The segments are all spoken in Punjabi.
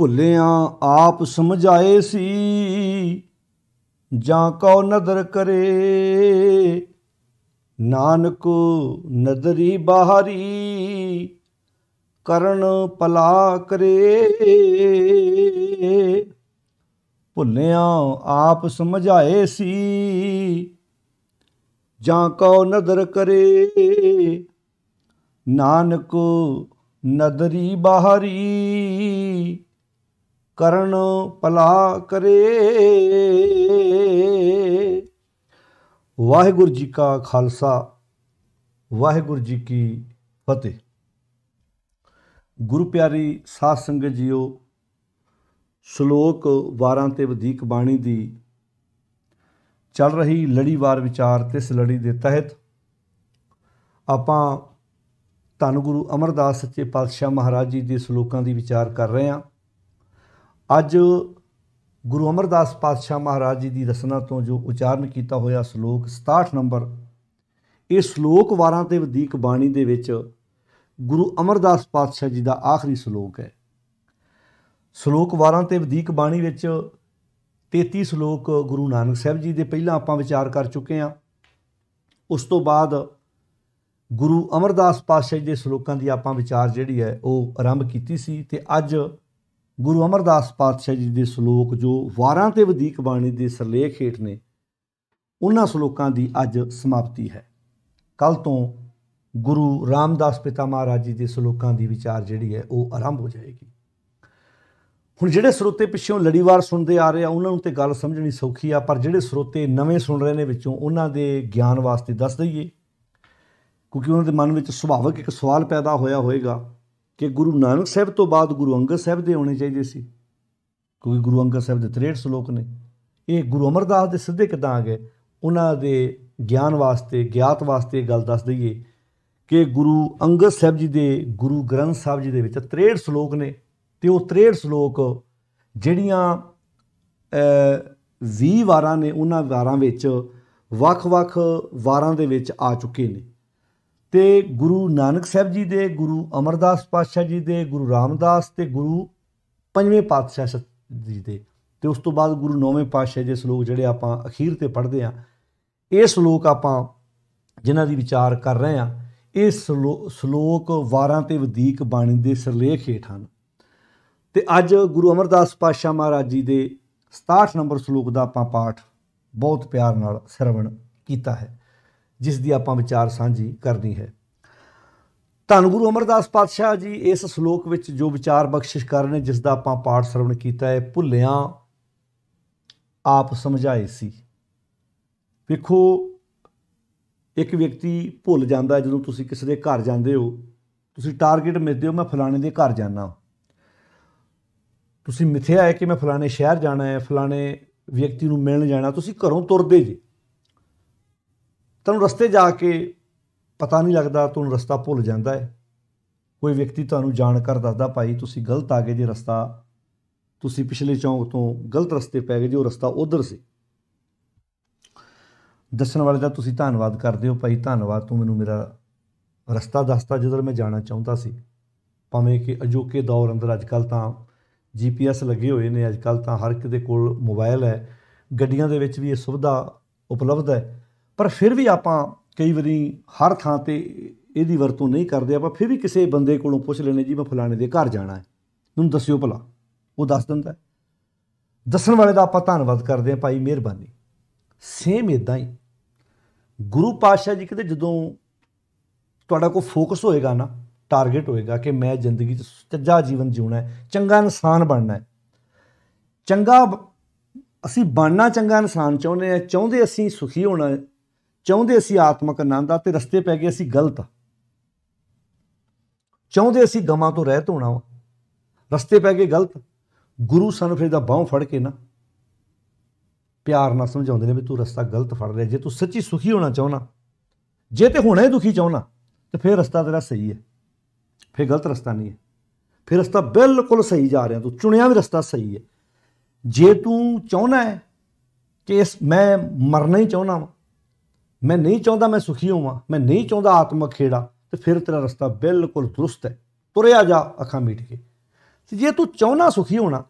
ਭੁੱਲਿਆ ਆਪ ਸਮਝਾਏ ਸੀ ਜਾਂ ਕੋ ਨਦਰ ਕਰੇ ਨਾਨਕ ਨਦਰੀ ਬਾਹਰੀ ਕਰਨ ਪਲਾ ਕਰੇ ਭੁੱਲਿਆ ਆਪ ਸਮਝਾਏ ਸੀ ਜਾਂ ਕੋ ਨਦਰ ਕਰੇ ਨਾਨਕ ਨਦਰੀ ਬਾਹਰੀ ਕਰਨ ਭਲਾ ਕਰੇ ਵਾਹਿਗੁਰੂ ਜੀ ਕਾ ਖਾਲਸਾ ਵਾਹਿਗੁਰੂ ਜੀ ਕੀ ਫਤਿਹ ਗੁਰੂ ਪਿਆਰੀ ਸਾਧ ਸੰਗਤ ਜੀਓ ਸ਼ਲੋਕ 12 ਤੇ ਵਧੇਕ ਬਾਣੀ ਦੀ ਚੱਲ ਰਹੀ ਲੜੀਵਾਰ ਵਿਚਾਰ ਤੇ ਇਸ ਲੜੀ ਦੇ ਤਹਿਤ ਆਪਾਂ ਧੰਨ ਗੁਰੂ ਅਮਰਦਾਸ ਸੱਚੇ ਪਾਤਸ਼ਾਹ ਮਹਾਰਾਜ ਜੀ ਦੇ ਸ਼ਲੋਕਾਂ ਦੀ ਵਿਚਾਰ ਕਰ ਰਹੇ ਹਾਂ ਅੱਜ ਗੁਰੂ ਅਮਰਦਾਸ ਪਾਤਸ਼ਾਹ ਮਹਾਰਾਜ ਜੀ ਦੀ ਰਸਨਾ ਤੋਂ ਜੋ ਉਚਾਰਨ ਕੀਤਾ ਹੋਇਆ ਸ਼ਲੋਕ 67 ਨੰਬਰ ਇਹ ਸ਼ਲੋਕ ਵਾਰਾਂ ਤੇ ਵਧੇਕ ਬਾਣੀ ਦੇ ਵਿੱਚ ਗੁਰੂ ਅਮਰਦਾਸ ਪਾਤਸ਼ਾਹ ਜੀ ਦਾ ਆਖਰੀ ਸ਼ਲੋਕ ਹੈ ਸ਼ਲੋਕ ਵਾਰਾਂ ਤੇ ਵਧੇਕ ਬਾਣੀ ਵਿੱਚ 33 ਸ਼ਲੋਕ ਗੁਰੂ ਨਾਨਕ ਸਾਹਿਬ ਜੀ ਦੇ ਪਹਿਲਾਂ ਆਪਾਂ ਵਿਚਾਰ ਕਰ ਚੁੱਕੇ ਹਾਂ ਉਸ ਤੋਂ ਬਾਅਦ ਗੁਰੂ ਅਮਰਦਾਸ ਪਾਤਸ਼ਾਹ ਜੀ ਦੇ ਸ਼ਲੋਕਾਂ ਦੀ ਆਪਾਂ ਵਿਚਾਰ ਜਿਹੜੀ ਹੈ ਉਹ ਆਰੰਭ ਕੀਤੀ ਸੀ ਤੇ ਅੱਜ ਗੁਰੂ ਅਮਰਦਾਸ ਪਾਤਸ਼ਾਹ ਜੀ ਦੇ ਸ਼ਲੋਕ ਜੋ ਵਾਰਾਂ ਤੇ ਵਧੇਕ ਬਾਣੀ ਦੇ ਸਰਲੇਖ ਹੇਠ ਨੇ ਉਹਨਾਂ ਸ਼ਲੋਕਾਂ ਦੀ ਅੱਜ ਸਮਾਪਤੀ ਹੈ ਕੱਲ ਤੋਂ ਗੁਰੂ ਰਾਮਦਾਸ ਪਿਤਾ ਮਹਾਰਾਜ ਜੀ ਦੇ ਸ਼ਲੋਕਾਂ ਦੀ ਵਿਚਾਰ ਜਿਹੜੀ ਹੈ ਉਹ ਆਰੰਭ ਹੋ ਜਾਏਗੀ ਹੁਣ ਜਿਹੜੇ ਸਰੋਤੇ ਪਿੱਛੋਂ ਲੜੀਵਾਰ ਸੁਣਦੇ ਆ ਰਹੇ ਆ ਉਹਨਾਂ ਨੂੰ ਤੇ ਗੱਲ ਸਮਝਣੀ ਸੌਖੀ ਆ ਪਰ ਜਿਹੜੇ ਸਰੋਤੇ ਨਵੇਂ ਸੁਣ ਰਹੇ ਨੇ ਵਿੱਚੋਂ ਉਹਨਾਂ ਦੇ ਗਿਆਨ ਵਾਸਤੇ ਦੱਸ ਦਈਏ ਕਿਉਂਕਿ ਉਹਨਾਂ ਦੇ ਮਨ ਵਿੱਚ ਸੁਭਾਵਿਕ ਇੱਕ ਸਵਾਲ ਪੈਦਾ ਹੋਇਆ ਹੋਵੇਗਾ ਕਿ ਗੁਰੂ ਨਾਨਕ ਸਾਹਿਬ ਤੋਂ ਬਾਅਦ ਗੁਰੂ ਅੰਗਦ ਸਾਹਿਬ ਦੇ ਹੋਣੇ ਚਾਹੀਦੇ ਸੀ ਕਿਉਂਕਿ ਗੁਰੂ ਅੰਗਦ ਸਾਹਿਬ ਦੇ 63 ਸ਼ਲੋਕ ਨੇ ਇਹ ਗੁਰੂ ਅਮਰਦਾਸ ਦੇ ਸਿੱਧੇ ਕਿਦਾਂ ਆ ਗਏ ਉਹਨਾਂ ਦੇ ਗਿਆਨ ਵਾਸਤੇ ਗਿਆਤ ਵਾਸਤੇ ਗੱਲ ਦੱਸ ਦਈਏ ਕਿ ਗੁਰੂ ਅੰਗਦ ਸਾਹਿਬ ਜੀ ਦੇ ਗੁਰੂ ਗ੍ਰੰਥ ਸਾਹਿਬ ਜੀ ਦੇ ਵਿੱਚ 63 ਸ਼ਲੋਕ ਨੇ ਤੇ ਉਹ 63 ਸ਼ਲੋਕ ਜਿਹੜੀਆਂ 20 ਵਾਰਾਂ ਨੇ ਉਹਨਾਂ ਵਾਰਾਂ ਵਿੱਚ ਵੱਖ-ਵੱਖ ਵਾਰਾਂ ਦੇ ਵਿੱਚ ਆ ਚੁੱਕੇ ਨੇ ਤੇ ਗੁਰੂ ਨਾਨਕ ਸਾਹਿਬ ਜੀ ਦੇ ਗੁਰੂ ਅਮਰਦਾਸ ਪਾਤਸ਼ਾਹ ਜੀ ਦੇ ਗੁਰੂ ਰਾਮਦਾਸ ਤੇ ਗੁਰੂ ਪੰਜਵੇਂ ਪਾਤਸ਼ਾਹ ਜੀ ਦੇ ਤੇ ਉਸ ਤੋਂ ਬਾਅਦ ਗੁਰੂ ਨੌਵੇਂ ਪਾਤਸ਼ਾਹ ਜੀ ਦੇ ਸ਼ਲੋਕ ਜਿਹੜੇ ਆਪਾਂ ਅਖੀਰ ਤੇ ਪੜ੍ਹਦੇ ਆ ਇਹ ਸ਼ਲੋਕ ਆਪਾਂ ਜਿਨ੍ਹਾਂ ਦੀ ਵਿਚਾਰ ਕਰ ਰਹੇ ਆ ਇਹ ਸ਼ਲੋਕ ਵਾਰਾਂ ਤੇ ਵਧੇਕ ਬਾਣੀ ਦੇ ਸਿਰਲੇਖ ਹੇਠ ਹਨ ਤੇ ਅੱਜ ਗੁਰੂ ਅਮਰਦਾਸ ਪਾਤਸ਼ਾਹ ਮਹਾਰਾਜ ਜੀ ਦੇ 67 ਨੰਬਰ ਸ਼ਲੋਕ ਦਾ ਆਪਾਂ ਪਾਠ ਬਹੁਤ ਪਿਆਰ ਨਾਲ ਸਰਵਣ ਕੀਤਾ ਹੈ ਜਿਸ ਦੀ ਆਪਾਂ ਵਿਚਾਰ ਸਾਂਝੀ ਕਰਨੀ ਹੈ ਧੰਨ ਗੁਰੂ ਅਮਰਦਾਸ ਪਾਤਸ਼ਾਹ ਜੀ ਇਸ ਸ਼ਲੋਕ ਵਿੱਚ ਜੋ ਵਿਚਾਰ ਬਖਸ਼ਿਸ਼ ਕਰ ਰਹੇ ਨੇ ਜਿਸ ਦਾ ਆਪਾਂ ਪਾਠ ਸਰਵਣ ਕੀਤਾ ਹੈ ਭੁੱਲਿਆਂ ਆਪ ਸਮਝਾਏ ਸੀ ਵੇਖੋ ਇੱਕ ਵਿਅਕਤੀ ਭੁੱਲ ਜਾਂਦਾ ਜਦੋਂ ਤੁਸੀਂ ਕਿਸੇ ਦੇ ਘਰ ਜਾਂਦੇ ਹੋ ਤੁਸੀਂ ਟਾਰਗੇਟ ਮਿਲਦੇ ਹੋ ਮੈਂ ਫਲਾਣੇ ਦੇ ਘਰ ਜਾਣਾ ਤੁਸੀਂ ਮਿਥਿਆ ਹੈ ਕਿ ਮੈਂ ਫਲਾਣੇ ਸ਼ਹਿਰ ਜਾਣਾ ਹੈ ਫਲਾਣੇ ਵਿਅਕਤੀ ਨੂੰ ਮਿਲਣ ਜਾਣਾ ਤੁਸੀਂ ਘਰੋਂ ਤੁਰਦੇ ਜੀ ਤੁਹਾਨੂੰ ਰਸਤੇ ਜਾ ਕੇ ਪਤਾ ਨਹੀਂ ਲੱਗਦਾ ਤੁਹਾਨੂੰ ਰਸਤਾ ਭੁੱਲ ਜਾਂਦਾ ਹੈ ਕੋਈ ਵਿਅਕਤੀ ਤੁਹਾਨੂੰ ਜਾਣ ਕਰ ਦੱਸਦਾ ਭਾਈ ਤੁਸੀਂ ਗਲਤ ਆ ਗਏ ਜੇ ਰਸਤਾ ਤੁਸੀਂ ਪਿਛਲੇ ਚੌਂਕ ਤੋਂ ਗਲਤ ਰਸਤੇ ਪੈ ਗਏ ਜੋ ਉਹ ਰਸਤਾ ਉਧਰ ਸੀ ਦੱਸਣ ਵਾਲੇ ਦਾ ਤੁਸੀਂ ਧੰਨਵਾਦ ਕਰਦੇ ਹੋ ਭਾਈ ਧੰਨਵਾਦ ਤੂੰ ਮੈਨੂੰ ਮੇਰਾ ਰਸਤਾ ਦੱਸਤਾ ਜਿੱਧਰ ਮੈਂ ਜਾਣਾ ਚਾਹੁੰਦਾ ਸੀ ਭਾਵੇਂ ਕਿ ਅਜੋਕੇ ਦੌਰ ਅੰਦਰ ਅੱਜ ਕੱਲ ਤਾਂ ਜੀਪੀਐਸ ਲੱਗੇ ਹੋਏ ਨੇ ਅੱਜ ਕੱਲ ਤਾਂ ਹਰ ਇੱਕ ਦੇ ਕੋਲ ਮੋਬਾਈਲ ਹੈ ਗੱਡੀਆਂ ਦੇ ਵਿੱਚ ਵੀ ਇਹ ਸੁਵਿਧਾ ਉਪਲਬਧ ਹੈ ਪਰ ਫਿਰ ਵੀ ਆਪਾਂ ਕਈ ਵਾਰੀ ਹਰ ਥਾਂ ਤੇ ਇਹਦੀ ਵਰਤੋਂ ਨਹੀਂ ਕਰਦੇ ਆਪਾਂ ਫਿਰ ਵੀ ਕਿਸੇ ਬੰਦੇ ਕੋਲੋਂ ਪੁੱਛ ਲੈਣੇ ਜੀ ਮੈਂ ਫਲਾਣੇ ਦੇ ਘਰ ਜਾਣਾ ਹੈ ਮੈਨੂੰ ਦੱਸਿਓ ਭਲਾ ਉਹ ਦੱਸ ਦਿੰਦਾ ਦੱਸਣ ਵਾਲੇ ਦਾ ਆਪਾਂ ਧੰਨਵਾਦ ਕਰਦੇ ਆਂ ਭਾਈ ਮਿਹਰਬਾਨੀ ਸੇਮ ਇਦਾਂ ਹੀ ਗੁਰੂ ਪਾਤਸ਼ਾਹ ਜੀ ਕਿਤੇ ਜਦੋਂ ਤੁਹਾਡਾ ਕੋਈ ਫੋਕਸ ਹੋਏਗਾ ਨਾ ਟਾਰਗੇਟ ਹੋਏਗਾ ਕਿ ਮੈਂ ਜ਼ਿੰਦਗੀ 'ਚ ਸੱਚਾ ਜੀਵਨ ਜਿਉਣਾ ਹੈ ਚੰਗਾ ਇਨਸਾਨ ਬਣਨਾ ਹੈ ਚੰਗਾ ਅਸੀਂ ਬਣਨਾ ਚੰਗਾ ਇਨਸਾਨ ਚਾਹੁੰਦੇ ਆ ਚਾਹੁੰਦੇ ਅਸੀਂ ਸੁਖੀ ਹੋਣਾ ਚਾਹੁੰਦੇ ਅਸੀਂ ਆਤਮਿਕ ਆਨੰਦ ਆ ਤੇ ਰਸਤੇ ਪੈ ਗਏ ਅਸੀਂ ਗਲਤ ਚਾਹੁੰਦੇ ਅਸੀਂ ਗਮਾਂ ਤੋਂ ਰਹਿਤ ਹੋਣਾ ਵਾ ਰਸਤੇ ਪੈ ਗਏ ਗਲਤ ਗੁਰੂ ਸਾਨੂੰ ਫਿਰ ਦਾ ਬਾਹ ਫੜ ਕੇ ਨਾ ਪਿਆਰ ਨਾਲ ਸਮਝਾਉਂਦੇ ਨੇ ਵੀ ਤੂੰ ਰਸਤਾ ਗਲਤ ਫੜ ਰਿਹਾ ਜੇ ਤੂੰ ਸੱਚੀ ਸੁਖੀ ਹੋਣਾ ਚਾਹੁੰਨਾ ਜੇ ਤੇ ਹੋਣਾ ਹੀ ਦੁਖੀ ਚਾਹੁੰਨਾ ਤੇ ਫਿਰ ਰਸਤਾ ਤੇਰਾ ਸਹੀ ਹੈ ਫਿਰ ਗਲਤ ਰਸਤਾ ਨਹੀਂ ਹੈ ਫਿਰ ਰਸਤਾ ਬਿਲਕੁਲ ਸਹੀ ਜਾ ਰਿਹਾ ਤੂੰ ਚੁਣਿਆ ਵੀ ਰਸਤਾ ਸਹੀ ਹੈ ਜੇ ਤੂੰ ਚਾਹੁੰਨਾ ਹੈ ਕਿ ਇਸ ਮੈਂ ਮਰਨਾ ਹੀ ਚਾਹੁੰਨਾ ਵਾਂ ਮੈਂ ਨਹੀਂ ਚਾਹੁੰਦਾ ਮੈਂ ਸੁਖੀ ਹੋਵਾਂ ਮੈਂ ਨਹੀਂ ਚਾਹੁੰਦਾ ਆਤਮਕ ਖੇੜਾ ਤੇ ਫਿਰ ਤੇਰਾ ਰਸਤਾ ਬਿਲਕੁਲ ਦਰੁਸਤ ਹੈ ਤੁਰਿਆ ਜਾ ਅੱਖਾਂ ਮੀਟ ਕੇ ਤੇ ਜੇ ਤੂੰ ਚਾਹਨਾ ਸੁਖੀ ਹੋਣਾ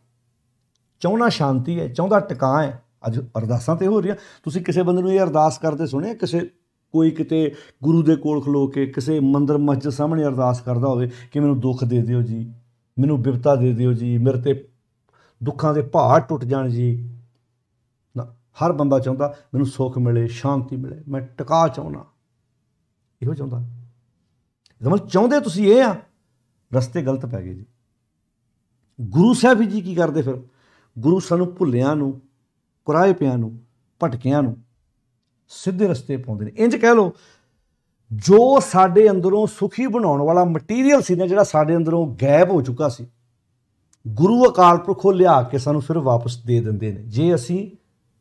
ਚਾਹਨਾ ਸ਼ਾਂਤੀ ਹੈ ਚਾਹੁੰਦਾ ਟਿਕਾ ਹੈ ਅੱਜ ਅਰਦਾਸਾਂ ਤੇ ਹੋ ਰਹੀਆਂ ਤੁਸੀਂ ਕਿਸੇ ਬੰਦੇ ਨੂੰ ਇਹ ਅਰਦਾਸ ਕਰਦੇ ਸੁਣਿਆ ਕਿਸੇ ਕੋਈ ਕਿਤੇ ਗੁਰੂ ਦੇ ਕੋਲ ਖਲੋ ਕੇ ਕਿਸੇ ਮੰਦਰ ਮਸਜਿਦ ਸਾਹਮਣੇ ਅਰਦਾਸ ਕਰਦਾ ਹੋਵੇ ਕਿ ਮੈਨੂੰ ਦੁੱਖ ਦੇ ਦਿਓ ਜੀ ਮੈਨੂੰ ਵਿਪਤਾ ਦੇ ਦਿਓ ਜੀ ਮੇਰੇ ਤੇ ਦੁੱਖਾਂ ਦੇ ਭਾਰ ਟੁੱਟ ਜਾਣ ਜੀ ਹਰ ਬੰਦਾ ਚਾਹੁੰਦਾ ਮੈਨੂੰ ਸੁੱਖ ਮਿਲੇ ਸ਼ਾਂਤੀ ਮਿਲੇ ਮੈਂ ਟਿਕਾ ਚਾਹੁੰਦਾ ਇਹੋ ਚਾਹੁੰਦਾ ਜਮਲ ਚਾਹੁੰਦੇ ਤੁਸੀਂ ਇਹ ਆ ਰਸਤੇ ਗਲਤ ਪੈ ਗਏ ਜੀ ਗੁਰੂ ਸਾਹਿਬ ਜੀ ਕੀ ਕਰਦੇ ਫਿਰ ਗੁਰੂ ਸਾਨੂੰ ਭੁੱਲਿਆਂ ਨੂੰ ਕੁਰਾਏ ਪਿਆਂ ਨੂੰ ਭਟਕਿਆਂ ਨੂੰ ਸਿੱਧੇ ਰਸਤੇ ਪਾਉਂਦੇ ਨੇ ਇੰਜ ਕਹਿ ਲਓ ਜੋ ਸਾਡੇ ਅੰਦਰੋਂ ਸੁਖੀ ਬਣਾਉਣ ਵਾਲਾ ਮਟੀਰੀਅਲ ਸੀ ਨਾ ਜਿਹੜਾ ਸਾਡੇ ਅੰਦਰੋਂ ਗਾਇਬ ਹੋ ਚੁੱਕਾ ਸੀ ਗੁਰੂ ਅਕਾਲ ਪੁਰਖੋਂ ਲਿਆ ਕੇ ਸਾਨੂੰ ਫਿਰ ਵਾਪਸ ਦੇ ਦਿੰਦੇ ਨੇ ਜੇ ਅਸੀਂ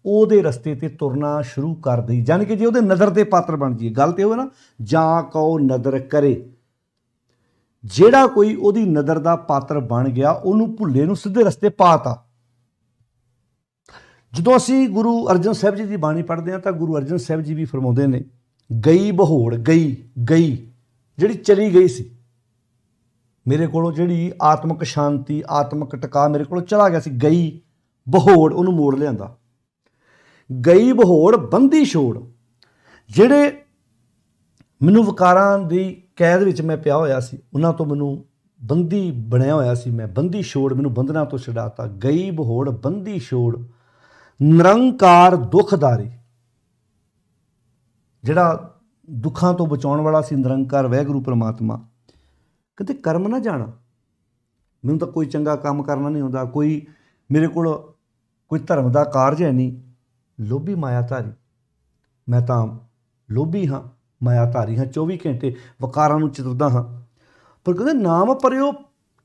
ਉਹਦੇ ਰਸਤੇ ਤੇ ਤੁਰਨਾ ਸ਼ੁਰੂ ਕਰ ਦੇ ਯਾਨੀ ਕਿ ਜੇ ਉਹਦੇ ਨਜ਼ਰ ਦੇ ਪਾਤਰ ਬਣ ਜਾਈਏ ਗੱਲ ਤੇ ਹੋਵੇ ਨਾ ਜਾਂ ਕਉ ਨਦਰ ਕਰੇ ਜਿਹੜਾ ਕੋਈ ਉਹਦੀ ਨਜ਼ਰ ਦਾ ਪਾਤਰ ਬਣ ਗਿਆ ਉਹਨੂੰ ਭੁੱਲੇ ਨੂੰ ਸਿੱਧੇ ਰਸਤੇ ਪਾਤਾ ਜਦੋਂ ਅਸੀਂ ਗੁਰੂ ਅਰਜਨ ਸਾਹਿਬ ਜੀ ਦੀ ਬਾਣੀ ਪੜ੍ਹਦੇ ਹਾਂ ਤਾਂ ਗੁਰੂ ਅਰਜਨ ਸਾਹਿਬ ਜੀ ਵੀ ਫਰਮਾਉਂਦੇ ਨੇ ਗਈ ਬਹੋੜ ਗਈ ਗਈ ਜਿਹੜੀ ਚਲੀ ਗਈ ਸੀ ਮੇਰੇ ਕੋਲੋਂ ਜਿਹੜੀ ਆਤਮਿਕ ਸ਼ਾਂਤੀ ਆਤਮਿਕ ਟਿਕਾ ਮੇਰੇ ਕੋਲੋਂ ਚਲਾ ਗਿਆ ਸੀ ਗਈ ਬਹੋੜ ਉਹਨੂੰ ਮੋੜ ਲਿਆਂਦਾ ਗਈ ਬਹੋੜ ਬੰਦੀ ਛੋੜ ਜਿਹੜੇ ਮੈਨੂੰ ਵਕਾਰਾਂ ਦੀ ਕੈਦ ਵਿੱਚ ਮੈਂ ਪਿਆ ਹੋਇਆ ਸੀ ਉਹਨਾਂ ਤੋਂ ਮੈਨੂੰ ਬੰਦੀ ਬਣਿਆ ਹੋਇਆ ਸੀ ਮੈਂ ਬੰਦੀ ਛੋੜ ਮੈਨੂੰ ਬੰਦਨਾ ਤੋਂ ਛਡਾਤਾ ਗਈ ਬਹੋੜ ਬੰਦੀ ਛੋੜ ਨਿਰੰਕਾਰ ਦੁਖਦਾਰੀ ਜਿਹੜਾ ਦੁੱਖਾਂ ਤੋਂ ਬਚਾਉਣ ਵਾਲਾ ਸੀ ਨਿਰੰਕਾਰ ਵੈਗੁਰੂ ਪ੍ਰਮਾਤਮਾ ਕਿਤੇ ਕਰਮ ਨਾ ਜਾਣਾ ਮੈਨੂੰ ਤਾਂ ਕੋਈ ਚੰਗਾ ਕੰਮ ਕਰਨਾ ਨਹੀਂ ਹੁੰਦਾ ਕੋਈ ਮੇਰੇ ਕੋਲ ਕੋਈ ਧਰਮ ਦਾ ਕਾਰਜ ਹੈ ਨਹੀਂ ਲੋਭੀ ਮਾਇਆਧਾਰੀ ਮੈਂ ਤਾਂ ਲੋਭੀ ਹਾਂ ਮਾਇਆਧਾਰੀ ਹਾਂ 24 ਘੰਟੇ ਵਕਾਰਾਂ ਨੂੰ ਚਿਤਰਦਾ ਹਾਂ ਪਰ ਕਹਿੰਦੇ ਨਾਮ ਪਰਿਓ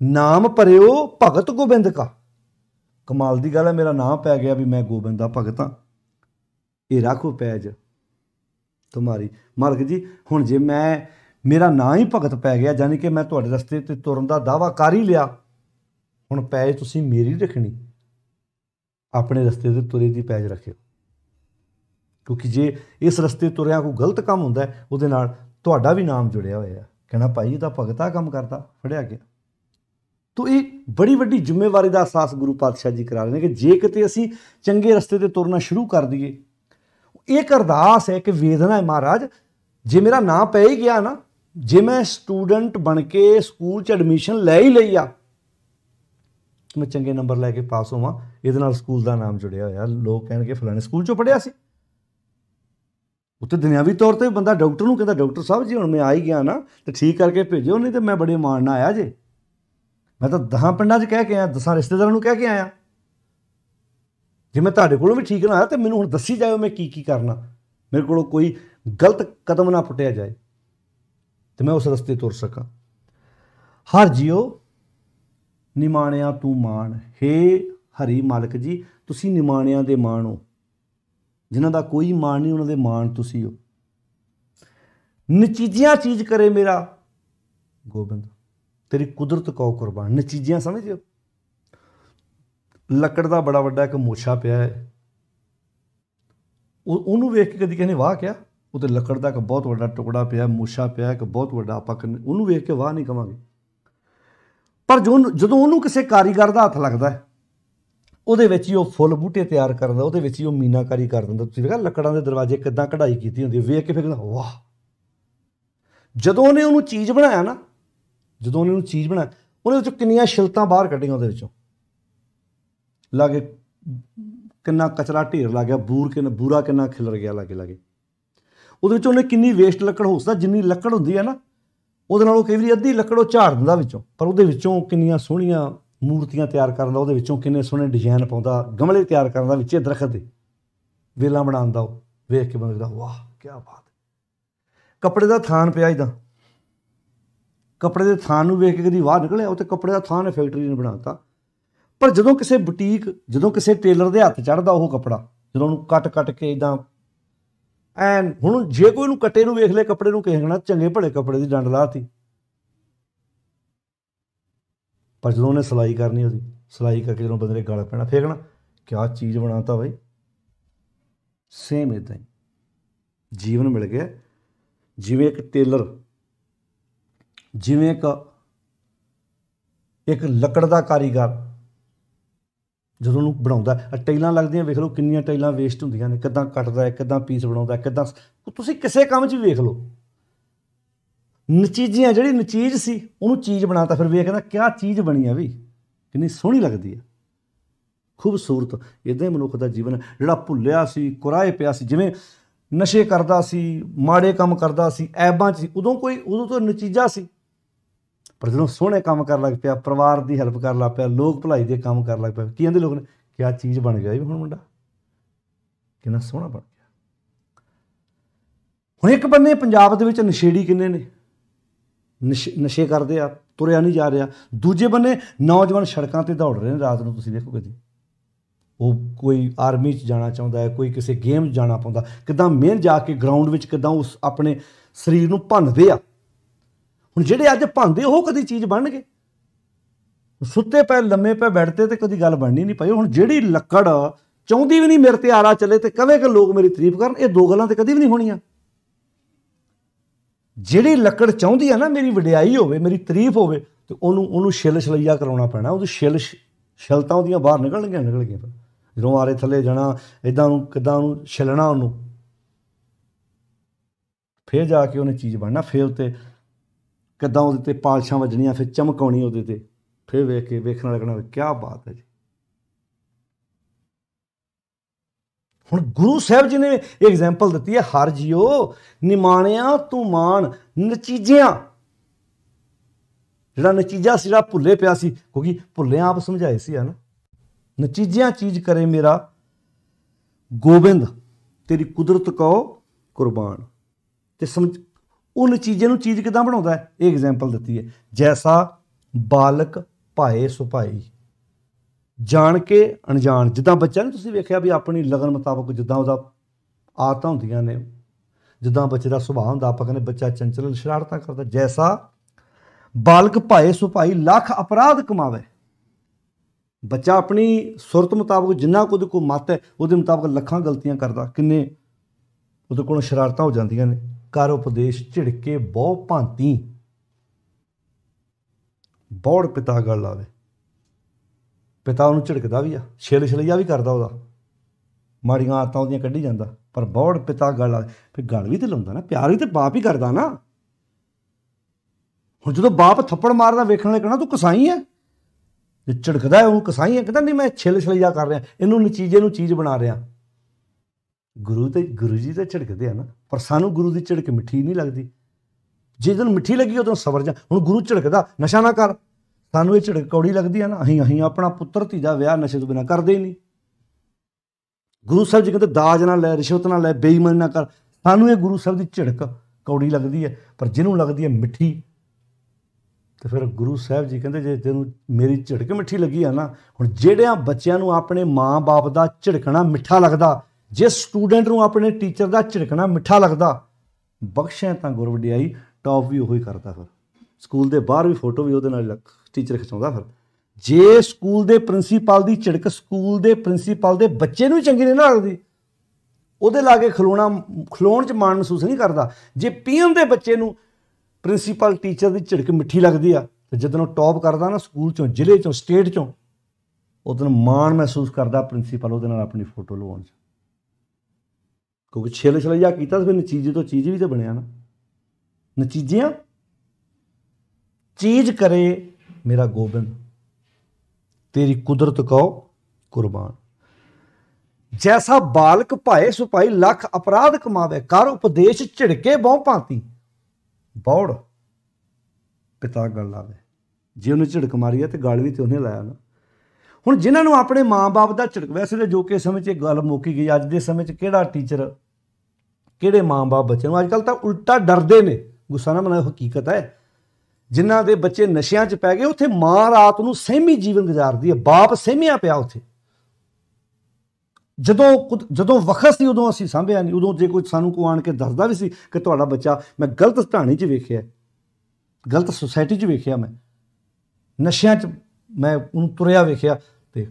ਨਾਮ ਪਰਿਓ ਭਗਤ ਗੋਬਿੰਦ ਕਾ ਕਮਾਲ ਦੀ ਗੱਲ ਹੈ ਮੇਰਾ ਨਾਮ ਪੈ ਗਿਆ ਵੀ ਮੈਂ ਗੋਬਿੰਦ ਦਾ ਭਗਤ ਹਾਂ ਇਹ ਰੱਖੋ ਪੈਜ ਤੁਹਾਡੀ ਮਾਲਕ ਜੀ ਹੁਣ ਜੇ ਮੈਂ ਮੇਰਾ ਨਾਂ ਹੀ ਭਗਤ ਪੈ ਗਿਆ ਯਾਨੀ ਕਿ ਮੈਂ ਤੁਹਾਡੇ ਰਸਤੇ ਤੇ ਤੁਰਨ ਦਾ ਦਾਵਾ ਕਰ ਹੀ ਲਿਆ ਹੁਣ ਪੈਜ ਤੁਸੀਂ ਮੇਰੀ ਰੱਖਣੀ ਆਪਣੇ ਰਸਤੇ ਤੇ ਤੁਰੇ ਦੀ ਪੈਜ ਰੱਖਿਓ ਕਿਉਂਕਿ ਜੇ ਇਸ ਰਸਤੇ ਤੁਰਿਆ ਕੋ ਗਲਤ ਕੰਮ ਹੁੰਦਾ ਉਹਦੇ ਨਾਲ ਤੁਹਾਡਾ ਵੀ ਨਾਮ ਜੁੜਿਆ ਹੋਇਆ ਹੈ ਕਹਿਣਾ ਭਾਈ ਇਹ ਤਾਂ ਭਗਤਾ ਕੰਮ ਕਰਦਾ ਫੜਿਆ ਗਿਆ ਤੋ ਇਹ ਬੜੀ ਵੱਡੀ ਜ਼ਿੰਮੇਵਾਰੀ ਦਾ ਅਹਿਸਾਸ ਗੁਰੂ ਪਾਤਸ਼ਾਹ ਜੀ ਕਰਾ ਰਹੇ ਨੇ ਕਿ ਜੇ ਕਿਤੇ ਅਸੀਂ ਚੰਗੇ ਰਸਤੇ ਤੇ ਤੁਰਨਾ ਸ਼ੁਰੂ ਕਰ ਦਈਏ ਇਹ ਅਰਦਾਸ ਹੈ ਕਿ ਵੇਦਨਾ ਹੈ ਮਹਾਰਾਜ ਜੇ ਮੇਰਾ ਨਾਮ ਪੈ ਹੀ ਗਿਆ ਨਾ ਜੇ ਮੈਂ ਸਟੂਡੈਂਟ ਬਣ ਕੇ ਸਕੂਲ 'ਚ ਐਡਮਿਸ਼ਨ ਲੈ ਹੀ ਲਈ ਆ ਮੈਂ ਚੰਗੇ ਨੰਬਰ ਲੈ ਕੇ ਪਾਸ ਹੋਵਾਂ ਇਹਦੇ ਨਾਲ ਸਕੂਲ ਦਾ ਨਾਮ ਜੁੜਿਆ ਹੋਇਆ ਲੋਕ ਕਹਿਣਗੇ ਫਲਾਣੇ ਸਕੂਲ 'ਚੋਂ ਪੜਿਆ ਸੀ ਉੱਤੇ ਦੁਨਿਆਵੀ ਤੌਰ ਤੇ ਬੰਦਾ ਡਾਕਟਰ ਨੂੰ ਕਹਿੰਦਾ ਡਾਕਟਰ ਸਾਹਿਬ ਜੀ ਹੁਣ ਮੈਂ ਆ ਹੀ ਗਿਆ ਨਾ ਤੇ ਠੀਕ ਕਰਕੇ ਭੇਜੋ ਨਹੀਂ ਤੇ ਮੈਂ ਬੜੇ ਮਾਣ ਨਾਲ ਆਇਆ ਜੇ ਮੈਂ ਤਾਂ ਦਹਾਂ ਪਿੰਡਾਂ 'ਚ ਕਹਿ ਕੇ ਆਇਆ ਦਸਾਂ ਰਿਸ਼ਤੇਦਾਰਾਂ ਨੂੰ ਕਹਿ ਕੇ ਆਇਆ ਜੇ ਮੈਂ ਤੁਹਾਡੇ ਕੋਲੋਂ ਵੀ ਠੀਕ ਨਾ ਆਇਆ ਤੇ ਮੈਨੂੰ ਹੁਣ ਦੱਸੀ ਜਾਓ ਮੈਂ ਕੀ ਕੀ ਕਰਨਾ ਮੇਰੇ ਕੋਲੋਂ ਕੋਈ ਗਲਤ ਕਦਮ ਨਾ ਪੁੱਟਿਆ ਜਾਏ ਤੇ ਮੈਂ ਉਸ ਰਸਤੇ ਤੁਰ ਸਕਾਂ ਹਰ ਜਿਓ ਨਿਮਾਣਿਆ ਤੂੰ ਮਾਣ ਹੇ ਹਰੀ ਮਾਲਕ ਜੀ ਤੁਸੀਂ ਨਿਮਾਣਿਆਂ ਦੇ ਮਾਣੋ ਜਿਨ੍ਹਾਂ ਦਾ ਕੋਈ ਮਾਣ ਨਹੀਂ ਉਹਨਾਂ ਦੇ ਮਾਣ ਤੁਸੀਂ ਹੋ ਨਚੀਜੀਆਂ ਚੀਜ਼ ਕਰੇ ਮੇਰਾ ਗੋਬਿੰਦ ਤੇਰੀ ਕੁਦਰਤ ਕਉ ਕੁਰਬਾਨ ਨਚੀਜੀਆਂ ਸਮਝਿਓ ਲੱਕੜ ਦਾ ਬੜਾ ਵੱਡਾ ਇੱਕ ਮੋਛਾ ਪਿਆ ਹੈ ਉਹਨੂੰ ਵੇਖ ਕੇ ਕਦੀ ਕਹਿੰਦੇ ਵਾਹ ਕਿਆ ਉਹ ਤੇ ਲੱਕੜ ਦਾ ਇੱਕ ਬਹੁਤ ਵੱਡਾ ਟੁਕੜਾ ਪਿਆ ਮੋਛਾ ਪਿਆ ਇੱਕ ਬਹੁਤ ਵੱਡਾ ਆਪਾਂ ਉਹਨੂੰ ਵੇਖ ਕੇ ਵਾਹ ਨਹੀਂ ਕਵਾਂਗੇ ਪਰ ਜਦੋਂ ਜਦੋਂ ਉਹਨੂੰ ਕਿਸੇ ਕਾਰੀਗਰ ਦਾ ਹੱਥ ਲੱਗਦਾ ਹੈ ਉਹਦੇ ਵਿੱਚ ਹੀ ਉਹ ਫੁੱਲ ਬੂਟੇ ਤਿਆਰ ਕਰਦਾ ਉਹਦੇ ਵਿੱਚ ਹੀ ਉਹ ਮੀਨਾਕਾਰੀ ਕਰ ਦਿੰਦਾ ਤੁਸੀਂ ਵੇਖਿਆ ਲੱਕੜਾਂ ਦੇ ਦਰਵਾਜ਼ੇ ਕਿੱਦਾਂ ਕਢਾਈ ਕੀਤੀ ਹੁੰਦੀ ਹੈ ਵੇਖ ਕੇ ਫਿਰ ਵਾਹ ਜਦੋਂ ਉਹਨੇ ਉਹਨੂੰ ਚੀਜ਼ ਬਣਾਇਆ ਨਾ ਜਦੋਂ ਉਹਨੇ ਉਹਨੂੰ ਚੀਜ਼ ਬਣਾਇਆ ਉਹਨੇ ਵਿੱਚ ਕਿੰਨੀਆਂ ਸ਼ਿਲਤਾਂ ਬਾਹਰ ਕੱਢੀਆਂ ਉਹਦੇ ਵਿੱਚੋਂ ਲੱਗੇ ਕਿੰਨਾ ਕਚਰਾ ਢੇਰ ਲੱਗ ਗਿਆ ਬੂਰ ਕਿੰਨਾ ਬੂਰਾ ਕਿੰਨਾ ਖਿਲਰ ਗਿਆ ਲੱਗੇ ਲੱਗੇ ਉਹਦੇ ਵਿੱਚ ਉਹਨੇ ਕਿੰਨੀ ਵੇਸਟ ਲੱਕੜ ਹੋ ਸਕਦਾ ਜਿੰਨੀ ਲੱਕੜ ਹੁੰਦੀ ਹੈ ਨਾ ਉਹਦੇ ਨਾਲੋਂ ਕਈ ਵਾਰੀ ਅੱਧੀ ਲੱਕੜ ਉਹ ਝਾੜ ਦਿੰਦਾ ਵਿੱਚੋਂ ਪਰ ਉਹਦੇ ਵਿੱਚੋਂ ਕਿੰਨੀਆਂ ਸੋਹਣੀਆਂ ਮੂਰਤੀਆਂ ਤਿਆਰ ਕਰਨ ਦਾ ਉਹਦੇ ਵਿੱਚੋਂ ਕਿੰਨੇ ਸੋਹਣੇ ਡਿਜ਼ਾਈਨ ਪਾਉਂਦਾ ਗਮਲੇ ਤਿਆਰ ਕਰਨ ਦਾ ਵਿੱਚੇ ਦਰਖਤ ਦੇ ਵੇਲਾ ਬਣਾਉਣ ਦਾ ਵੇਖ ਕੇ ਦਾ ਵਾਹ ਕੀ ਬਾਤ ਕੱਪੜੇ ਦਾ ਥਾਨ ਪਿਆ ਇਦਾਂ ਕੱਪੜੇ ਦੇ ਥਾਨ ਨੂੰ ਵੇਖ ਕੇ ਕਦੀ ਵਾਹ ਨਿਕਲਿਆ ਉਹ ਤੇ ਕੱਪੜੇ ਦਾ ਥਾਨ ਫੈਕਟਰੀ ਨੇ ਬਣਾਤਾ ਪਰ ਜਦੋਂ ਕਿਸੇ ਬੁਟੀਕ ਜਦੋਂ ਕਿਸੇ ਟੇਲਰ ਦੇ ਹੱਥ ਚੜਦਾ ਉਹ ਕੱਪੜਾ ਜਦੋਂ ਉਹਨੂੰ ਕੱਟ-ਕੱਟ ਕੇ ਇਦਾਂ ਐਨ ਹੁਣ ਜੇ ਕੋਈ ਨੂੰ ਕੱਟੇ ਨੂੰ ਵੇਖ ਲੈ ਕੱਪੜੇ ਨੂੰ ਕਹਿਣਾ ਚੰਗੇ ਭਲੇ ਕੱਪੜੇ ਦੀ ਡੰਡ ਲਾਤੀ ਪਰ ਜਦੋਂ ਉਹਨੇ ਸਲਾਈ ਕਰਨੀ ਉਹਦੀ ਸਲਾਈ ਕਰਕੇ ਜਦੋਂ ਬੰਦੇ ਨੇ ਗਲ ਪੈਣਾ ਫੇਕਣਾ ਕਿਆ ਚੀਜ਼ ਬਣਾਤਾ ਬਈ ਸੇਮ ਇਦਾਂ ਹੀ ਜੀਵਨ ਮਿਲ ਗਿਆ ਜਿਵੇਂ ਇੱਕ ਟੇਲਰ ਜਿਵੇਂ ਇੱਕ ਇੱਕ ਲੱਕੜ ਦਾ ਕਾਰੀਗਰ ਜਦੋਂ ਉਹ ਬਣਾਉਂਦਾ ਟੇਲਾਂ ਲੱਗਦੀਆਂ ਵੇਖ ਲਓ ਕਿੰਨੀਆਂ ਟੇਲਾਂ ਵੇਸਟ ਹੁੰਦੀਆਂ ਨੇ ਕਿਦਾਂ ਕੱਟਦਾ ਹੈ ਕਿਦਾਂ ਪੀਸ ਬਣਾਉਂਦਾ ਕਿਦਾਂ ਤੁਸੀਂ ਕਿਸੇ ਕੰਮ 'ਚ ਵੀ ਵੇਖ ਲਓ ਨਚੀਜ਼ੀਆਂ ਜਿਹੜੀ ਨਚੀਜ਼ ਸੀ ਉਹਨੂੰ ਚੀਜ਼ ਬਣਾਤਾ ਫਿਰ ਵੇਖਦਾ ਕਿਆ ਚੀਜ਼ ਬਣੀ ਆ ਵੀ ਕਿੰਨੀ ਸੋਹਣੀ ਲੱਗਦੀ ਆ ਖੂਬਸੂਰਤ ਇਦਾਂ ਹੀ ਮਨੁੱਖ ਦਾ ਜੀਵਨ ਜਿਹੜਾ ਭੁੱਲਿਆ ਸੀ ਕੁਰਾਏ ਪਿਆ ਸੀ ਜਿਵੇਂ ਨਸ਼ੇ ਕਰਦਾ ਸੀ ਮਾੜੇ ਕੰਮ ਕਰਦਾ ਸੀ ਐਬਾਂ 'ਚ ਉਦੋਂ ਕੋਈ ਉਦੋਂ ਤੋਂ ਨਚੀਜਾ ਸੀ ਪਰ ਜਦੋਂ ਸੋਹਣੇ ਕੰਮ ਕਰਨ ਲੱਗ ਪਿਆ ਪਰਿਵਾਰ ਦੀ ਹੈਲਪ ਕਰਨ ਲੱਗ ਪਿਆ ਲੋਕ ਭਲਾਈ ਦੇ ਕੰਮ ਕਰਨ ਲੱਗ ਪਿਆ ਕੀ ਕਹਿੰਦੇ ਲੋਕ ਨੇ ਕਿਆ ਚੀਜ਼ ਬਣ ਗਿਆ ਇਹ ਹੁਣ ਮੁੰਡਾ ਕਿੰਨਾ ਸੋਹਣਾ ਬਣ ਗਿਆ ਹੁਣ ਇੱਕ ਬੰਨੇ ਪੰਜਾਬ ਦੇ ਵਿੱਚ ਨਸ਼ੇੜੀ ਕਿੰਨੇ ਨੇ ਨਸ਼ੇ ਨਸ਼ੇ ਕਰਦੇ ਆ ਤੁਰਿਆ ਨਹੀਂ ਜਾ ਰਿਹਾ ਦੂਜੇ ਬੰਨੇ ਨੌਜਵਾਨ ਸੜਕਾਂ ਤੇ ਦੌੜ ਰਹੇ ਨੇ ਰਾਤ ਨੂੰ ਤੁਸੀਂ ਦੇਖੋਗੇ ਜੀ ਉਹ ਕੋਈ ਆਰਮੀ 'ਚ ਜਾਣਾ ਚਾਹੁੰਦਾ ਹੈ ਕੋਈ ਕਿਸੇ ਗੇਮ 'ਚ ਜਾਣਾ ਪਾਉਂਦਾ ਕਿਦਾਂ ਮਿਹਨ ਜਾ ਕੇ ਗਰਾਊਂਡ ਵਿੱਚ ਕਿਦਾਂ ਉਸ ਆਪਣੇ ਸਰੀਰ ਨੂੰ ਭੰਨਦੇ ਆ ਹੁਣ ਜਿਹੜੇ ਅੱਜ ਭੰਨਦੇ ਉਹ ਕਦੀ ਚੀਜ਼ ਬਣਨਗੇ ਸੁੱਤੇ ਪਏ ਲੰਮੇ ਪਏ ਬੈਠਦੇ ਤੇ ਤੇ ਕਦੀ ਗੱਲ ਬਣਨੀ ਨਹੀਂ ਪਈ ਹੁਣ ਜਿਹੜੀ ਲੱਕੜ ਚਾਹੁੰਦੀ ਵੀ ਨਹੀਂ ਮੇਰੇ ਤੇ ਆਰਾ ਚੱਲੇ ਤੇ ਕਵੇ ਕਿ ਲੋਕ ਮੇਰੀ ਤਾਰੀਫ ਕਰਨ ਇਹ ਦੋ ਗੱਲਾਂ ਤੇ ਕਦੀ ਵੀ ਨਹੀਂ ਹੋਣੀਆਂ ਜਿਹੜੀ ਲੱਕੜ ਚਾਹੁੰਦੀ ਆ ਨਾ ਮੇਰੀ ਵਡਿਆਈ ਹੋਵੇ ਮੇਰੀ ਤਾਰੀਫ ਹੋਵੇ ਤੇ ਉਹਨੂੰ ਉਹਨੂੰ ਛਿਲ ਛਲਈਆ ਕਰਾਉਣਾ ਪੈਣਾ ਉਹਦੀ ਛਿਲ ਛਲਤਾ ਉਹਦੀਆਂ ਬਾਹਰ ਨਿਕਲਣਗੀਆਂ ਨਿਕਲਣਗੀਆਂ ਜਦੋਂ ਆਰੇ ਥੱਲੇ ਜਾਣਾ ਇਦਾਂ ਨੂੰ ਕਿਦਾਂ ਉਹਨੂੰ ਛਿਲਣਾ ਉਹਨੂੰ ਫੇਰ ਜਾ ਕੇ ਉਹਨੇ ਚੀਜ਼ ਬਣਨਾ ਫੇਰ ਉਤੇ ਕਿਦਾਂ ਉਹਦੇ ਤੇ ਪਾਲਸ਼ਾਂ ਵਜਣੀਆਂ ਫਿਰ ਚਮਕਾਉਣੀ ਉਹਦੇ ਤੇ ਫੇਰ ਵੇਖ ਕੇ ਵੇਖਣ ਲੱਗਣਾ ਕੀ ਬਾਤ ਹੈ ਜੀ ਹੁਣ ਗੁਰੂ ਸਾਹਿਬ ਜੀ ਨੇ ਇਹ ਐਗਜ਼ਾਮਪਲ ਦਿੱਤੀ ਹੈ ਹਰ ਜਿਓ ਨਿਮਾਣਿਆ ਤੂੰ ਮਾਨ ਨਚੀਜਿਆਂ ਜਿਹੜਾ ਨਚੀਜਾ ਸੀ ਜਿਹੜਾ ਭੁੱਲੇ ਪਿਆ ਸੀ ਕਿਉਂਕਿ ਭੁੱਲੇ ਆਪ ਸਮਝਾਏ ਸੀ ਹਨ ਨਚੀਜਿਆਂ ਚੀਜ਼ ਕਰੇ ਮੇਰਾ ਗੋਬਿੰਦ ਤੇਰੀ ਕੁਦਰਤ ਕੋ ਕੁਰਬਾਨ ਤੇ ਸਮਝ ਉਹ ਨਚੀਜੇ ਨੂੰ ਚੀਜ਼ ਕਿਦਾਂ ਬਣਾਉਂਦਾ ਹੈ ਇਹ ਐਗਜ਼ਾਮਪਲ ਦਿੱਤੀ ਹੈ ਜੈਸਾ ਬਾਲਕ ਭਾਏ ਸੁਭਾਈ ਜਾਣ ਕੇ ਅਣਜਾਣ ਜਿੱਦਾਂ ਬੱਚਾ ਨੂੰ ਤੁਸੀਂ ਵੇਖਿਆ ਵੀ ਆਪਣੀ ਲਗਨ ਮੁਤਾਬਕ ਜਿੱਦਾਂ ਉਹਦਾ ਆਦਤਾਂ ਹੁੰਦੀਆਂ ਨੇ ਜਿੱਦਾਂ ਬੱਚੇ ਦਾ ਸੁਭਾਅ ਹੁੰਦਾ ਆਪਾਂ ਕਹਿੰਦੇ ਬੱਚਾ ਚੰਚਲ ਸ਼ਰਾਰਤਾਂ ਕਰਦਾ ਜੈਸਾ ਬਾਲਕ ਭਾਏ ਸੁਭਾਈ ਲੱਖ ਅਪਰਾਧ ਕਮਾਵੇ ਬੱਚਾ ਆਪਣੀ ਸੁਰਤ ਮੁਤਾਬਕ ਜਿੰਨਾ ਕੁਦ ਕੋ ਮਤ ਹੈ ਉਹਦੇ ਮੁਤਾਬਕ ਲੱਖਾਂ ਗਲਤੀਆਂ ਕਰਦਾ ਕਿੰਨੇ ਉਹਦੇ ਕੋਲ ਸ਼ਰਾਰਤਾਂ ਹੋ ਜਾਂਦੀਆਂ ਨੇ ਕਰ ਉਪਦੇਸ਼ ਝਿੜਕੇ ਬਹੁ ਭਾਂਤੀ ਬੌੜ ਪਿਤਾ ਗੱਲ ਆਵੇ ਪਿਤਾ ਉਹਨੂੰ ਝਿੜਕਦਾ ਵੀ ਆ ਛਿਲ ਛਲਿਆ ਵੀ ਕਰਦਾ ਉਹਦਾ ਮਾੜੀਆਂ ਆਤਾਂ ਉਹਦੀਆਂ ਕੱਢੀ ਜਾਂਦਾ ਪਰ ਬੌੜ ਪਿਤਾ ਗੱਲ ਫਿਰ ਗੱਲ ਵੀ ਤੇ ਲਾਉਂਦਾ ਨਾ ਪਿਆਰ ਵੀ ਤੇ ਬਾਪ ਹੀ ਕਰਦਾ ਨਾ ਹੁਣ ਜਦੋਂ ਬਾਪ ਥੱਪੜ ਮਾਰਦਾ ਵੇਖਣ ਲੈ ਕਹਿੰਦਾ ਤੂੰ ਕਸਾਈ ਹੈ ਜੇ ਝਿੜਕਦਾ ਉਹ ਕਸਾਈ ਹੈ ਕਹਿੰਦਾ ਨਹੀਂ ਮੈਂ ਛਿਲ ਛਲਿਆ ਕਰ ਰਿਹਾ ਇਹਨੂੰ ਨਚੀਜੇ ਨੂੰ ਚੀਜ਼ ਬਣਾ ਰਿਹਾ ਗੁਰੂ ਤੇ ਗੁਰੂ ਜੀ ਤੇ ਝਿੜਕਦੇ ਆ ਨਾ ਪਰ ਸਾਨੂੰ ਗੁਰੂ ਦੀ ਝਿੜਕ ਮਿੱਠੀ ਨਹੀਂ ਲੱਗਦੀ ਜੇ ਜਦੋਂ ਮਿੱਠੀ ਲੱਗੀ ਉਦੋਂ ਸਬਰ ਜਾ ਹੁਣ ਗੁਰੂ ਝਿੜਕਦਾ ਨਸ਼ਾ ਨਾ ਕਰ ਸਾਨੂੰ ਇਹ ਝੜਕੌੜੀ ਲੱਗਦੀ ਹੈ ਨਾ ਅਸੀਂ ਅਸੀਂ ਆਪਣਾ ਪੁੱਤਰ ਧੀ ਦਾ ਵਿਆਹ ਨਸ਼ੇ ਤੋਂ ਬਿਨਾ ਕਰਦੇ ਹੀ ਨਹੀਂ ਗੁਰੂ ਸਾਹਿਬ ਜੀ ਕਹਿੰਦੇ ਦਾਜ ਨਾ ਲੈ ਰਿਸ਼ਵਤ ਨਾ ਲੈ ਬੇਈਮਾਨੀ ਨਾ ਕਰ ਸਾਨੂੰ ਇਹ ਗੁਰੂ ਸਾਹਿਬ ਦੀ ਝੜਕ ਕੌੜੀ ਲੱਗਦੀ ਹੈ ਪਰ ਜਿਹਨੂੰ ਲੱਗਦੀ ਹੈ ਮਿੱਠੀ ਤੇ ਫਿਰ ਗੁਰੂ ਸਾਹਿਬ ਜੀ ਕਹਿੰਦੇ ਜੇ ਤੈਨੂੰ ਮੇਰੀ ਝੜਕ ਮਿੱਠੀ ਲੱਗੀ ਆ ਨਾ ਹੁਣ ਜਿਹੜਿਆਂ ਬੱਚਿਆਂ ਨੂੰ ਆਪਣੇ ਮਾਂ-ਬਾਪ ਦਾ ਝੜਕਣਾ ਮਿੱਠਾ ਲੱਗਦਾ ਜੇ ਸਟੂਡੈਂਟ ਨੂੰ ਆਪਣੇ ਟੀਚਰ ਦਾ ਝੜਕਣਾ ਮਿੱਠਾ ਲੱਗਦਾ ਬਖਸ਼ੇ ਤਾਂ ਗੁਰਵਡਿਆਈ ਟੌਪ ਵੀ ਉਹੀ ਕਰਦਾ ਫਿਰ ਸਕੂਲ ਦੇ ਬਾਹਰ ਵੀ ਫੋਟੋ ਵੀ ਉਹਦੇ ਨਾਲ ਲੱਗ ਟੀਚਰ ਖਿਚਾਉਂਦਾ ਫਿਰ ਜੇ ਸਕੂਲ ਦੇ ਪ੍ਰਿੰਸੀਪਲ ਦੀ ਝਿੜਕ ਸਕੂਲ ਦੇ ਪ੍ਰਿੰਸੀਪਲ ਦੇ ਬੱਚੇ ਨੂੰ ਚੰਗੀ ਨਹੀਂ ਲੱਗਦੀ ਉਹਦੇ ਲਾਗੇ ਖਲੋਣਾ ਖਲੋਣ 'ਚ ਮਾਣ ਮਹਿਸੂਸ ਨਹੀਂ ਕਰਦਾ ਜੇ ਪੀਐਮ ਦੇ ਬੱਚੇ ਨੂੰ ਪ੍ਰਿੰਸੀਪਲ ਟੀਚਰ ਦੀ ਝਿੜਕ ਮਿੱਠੀ ਲੱਗਦੀ ਆ ਤੇ ਜਦੋਂ ਉਹ ਟੌਪ ਕਰਦਾ ਨਾ ਸਕੂਲ 'ਚੋਂ ਜ਼ਿਲ੍ਹੇ 'ਚੋਂ ਸਟੇਟ 'ਚੋਂ ਉਦੋਂ ਮਾਣ ਮਹਿਸੂਸ ਕਰਦਾ ਪ੍ਰਿੰਸੀਪਲ ਉਹਦੇ ਨਾਲ ਆਪਣੀ ਫੋਟੋ ਲਵਾਉਣ 'ਚ ਕਿਉਂਕਿ ਛਲੇ ਜਾਂ ਕੀਤਾ ਤਾਂ ਫਿਰ ਨਤੀਜੇ ਤੋਂ ਚੀਜ਼ ਵੀ ਤਾਂ ਬਣਿਆ ਨਾ ਨਚੀਜਿਆਂ ਚੀਜ਼ ਕਰੇ ਮੇਰਾ ਗੋਬਿੰਦ ਤੇਰੀ ਕੁਦਰਤ ਕਉ ਕੁਰਬਾਨ ਜੈਸਾ ਬਾਲਕ ਭਾਏ ਸੁਪਾਈ ਲੱਖ ਅਪਰਾਧ ਕਮਾਵੇ ਕਰ ਉਪਦੇਸ਼ ਝਿੜਕੇ ਬਹੁ ਭਾਂਤੀ ਬੌੜ ਪਿਤਾ ਗੱਲ ਲਾਵੇ ਜੇ ਉਹਨੇ ਝਿੜਕ ਮਾਰੀ ਹੈ ਤੇ ਗੱਲ ਵੀ ਤੇ ਉਹਨੇ ਲਾਇਆ ਨਾ ਹੁਣ ਜਿਨ੍ਹਾਂ ਨੂੰ ਆਪਣੇ ਮਾਪੇ ਦਾ ਝਿੜਕ ਵੈਸੇ ਤੇ ਜੋ ਕਿ ਸਮੇਂ 'ਚ ਗੱਲ ਮੁੱਕੀ ਗਈ ਅੱਜ ਦੇ ਸਮੇਂ 'ਚ ਕਿਹੜਾ ਟੀਚਰ ਕਿਹੜੇ ਮਾਪੇ ਬੱਚੇ ਨੂੰ ਅੱਜ ਕੱਲ ਤਾਂ ਉਲਟਾ ਡਰਦੇ ਨੇ ਗੁੱਸਾ ਨਾ ਮਨਾਓ ਹਕੀਕਤ ਹੈ ਜਿਨ੍ਹਾਂ ਦੇ ਬੱਚੇ ਨਸ਼ਿਆਂ 'ਚ ਪੈ ਗਏ ਉੱਥੇ ਮਾਂ ਰਾਤ ਨੂੰ ਸਹਿਮੀ ਜੀਵਨ ਗੁਜ਼ਾਰਦੀ ਹੈ ਬਾਪ ਸਹਿਮਿਆ ਪਿਆ ਉੱਥੇ ਜਦੋਂ ਜਦੋਂ ਵਖਤ ਸੀ ਉਦੋਂ ਅਸੀਂ ਸਾਂਭਿਆ ਨਹੀਂ ਉਦੋਂ ਜੇ ਕੋਈ ਸਾਨੂੰ ਕੋ ਆਣ ਕੇ ਦੱਸਦਾ ਵੀ ਸੀ ਕਿ ਤੁਹਾਡਾ ਬੱਚਾ ਮੈਂ ਗਲਤ ਢਾਣੀ 'ਚ ਵੇਖਿਆ ਗਲਤ ਸੁਸਾਇਟੀ 'ਚ ਵੇਖਿਆ ਮੈਂ ਨਸ਼ਿਆਂ 'ਚ ਮੈਂ ਉਹਨੂੰ ਤੁਰਿਆ ਵੇਖਿਆ ਤੇ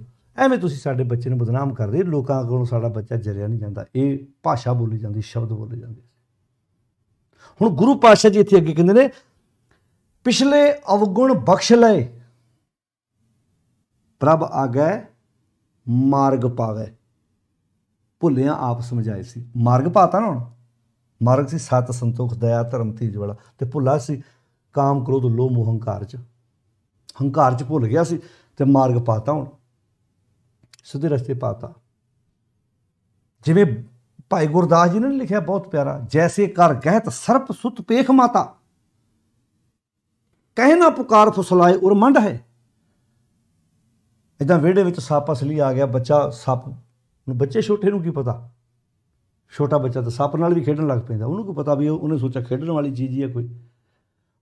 ਐਵੇਂ ਤੁਸੀਂ ਸਾਡੇ ਬੱਚੇ ਨੂੰ ਬਦਨਾਮ ਕਰ ਰਹੇ ਲੋਕਾਂ ਕੋਲੋਂ ਸਾਡਾ ਬੱਚਾ ਜਰਿਆ ਨਹੀਂ ਜਾਂਦਾ ਇਹ ਭਾਸ਼ਾ ਬੋਲੀ ਜਾਂਦੀ ਸ਼ਬਦ ਬੋਲੇ ਜਾਂਦੇ ਹੁਣ ਗੁਰੂ ਪਾਤਸ਼ਾਹ ਜੀ ਇੱਥੇ ਅੱਗੇ ਕਹਿੰਦੇ ਨੇ ਪਿਛਲੇ ਅਵਗੁਣ ਬਖਸ਼ ਲਏ ਪ੍ਰਭ ਆਗੇ ਮਾਰਗ ਪਾਵੇ ਭੁੱਲਿਆ ਆਪ ਸਮਝਾਏ ਸੀ ਮਾਰਗ ਪਾਤਾ ਨਾ ਹੁਣ ਮਾਰਗ ਸੀ ਸਤ ਸੰਤੋਖ ਦਇਆ ਧਰਮ ਤੀਜ ਵਾਲਾ ਤੇ ਭੁੱਲਾ ਸੀ ਕਾਮ ਕ੍ਰੋਧ ਲੋਭ ਮੋਹ ਹੰਕਾਰ ਚ ਹੰਕਾਰ ਚ ਭੁੱਲ ਗਿਆ ਸੀ ਤੇ ਮਾਰਗ ਪਾਤਾ ਹੁਣ ਸਿੱਧੇ ਰਸਤੇ ਪਾਤਾ ਜਿਵੇਂ ਭਾਈ ਗੁਰਦਾਸ ਜੀ ਨੇ ਲਿਖਿਆ ਬਹੁਤ ਪਿਆਰਾ ਜੈਸੇ ਕਰ ਗਹਿਤ ਸਰਪ ਸੁਤ ਪੇਖ ਮਾਤਾ ਕਹਿ ਨਾ ਪੁਕਾਰ ਫੁਸਲਾਏ ਉਰ ਮੰਡ ਹੈ ਇਦਾਂ ਵਿੜੇ ਵਿੱਚ ਸੱਪ ਅਸਲੀ ਆ ਗਿਆ ਬੱਚਾ ਸੱਪ ਨੂੰ ਬੱਚੇ ਛੋਟੇ ਨੂੰ ਕੀ ਪਤਾ ਛੋਟਾ ਬੱਚਾ ਤਾਂ ਸੱਪ ਨਾਲ ਵੀ ਖੇਡਣ ਲੱਗ ਪੈਂਦਾ ਉਹਨੂੰ ਕੀ ਪਤਾ ਵੀ ਉਹਨੇ ਸੋਚਿਆ ਖੇਡਣ ਵਾਲੀ ਚੀਜ਼ ਹੀ ਹੈ ਕੋਈ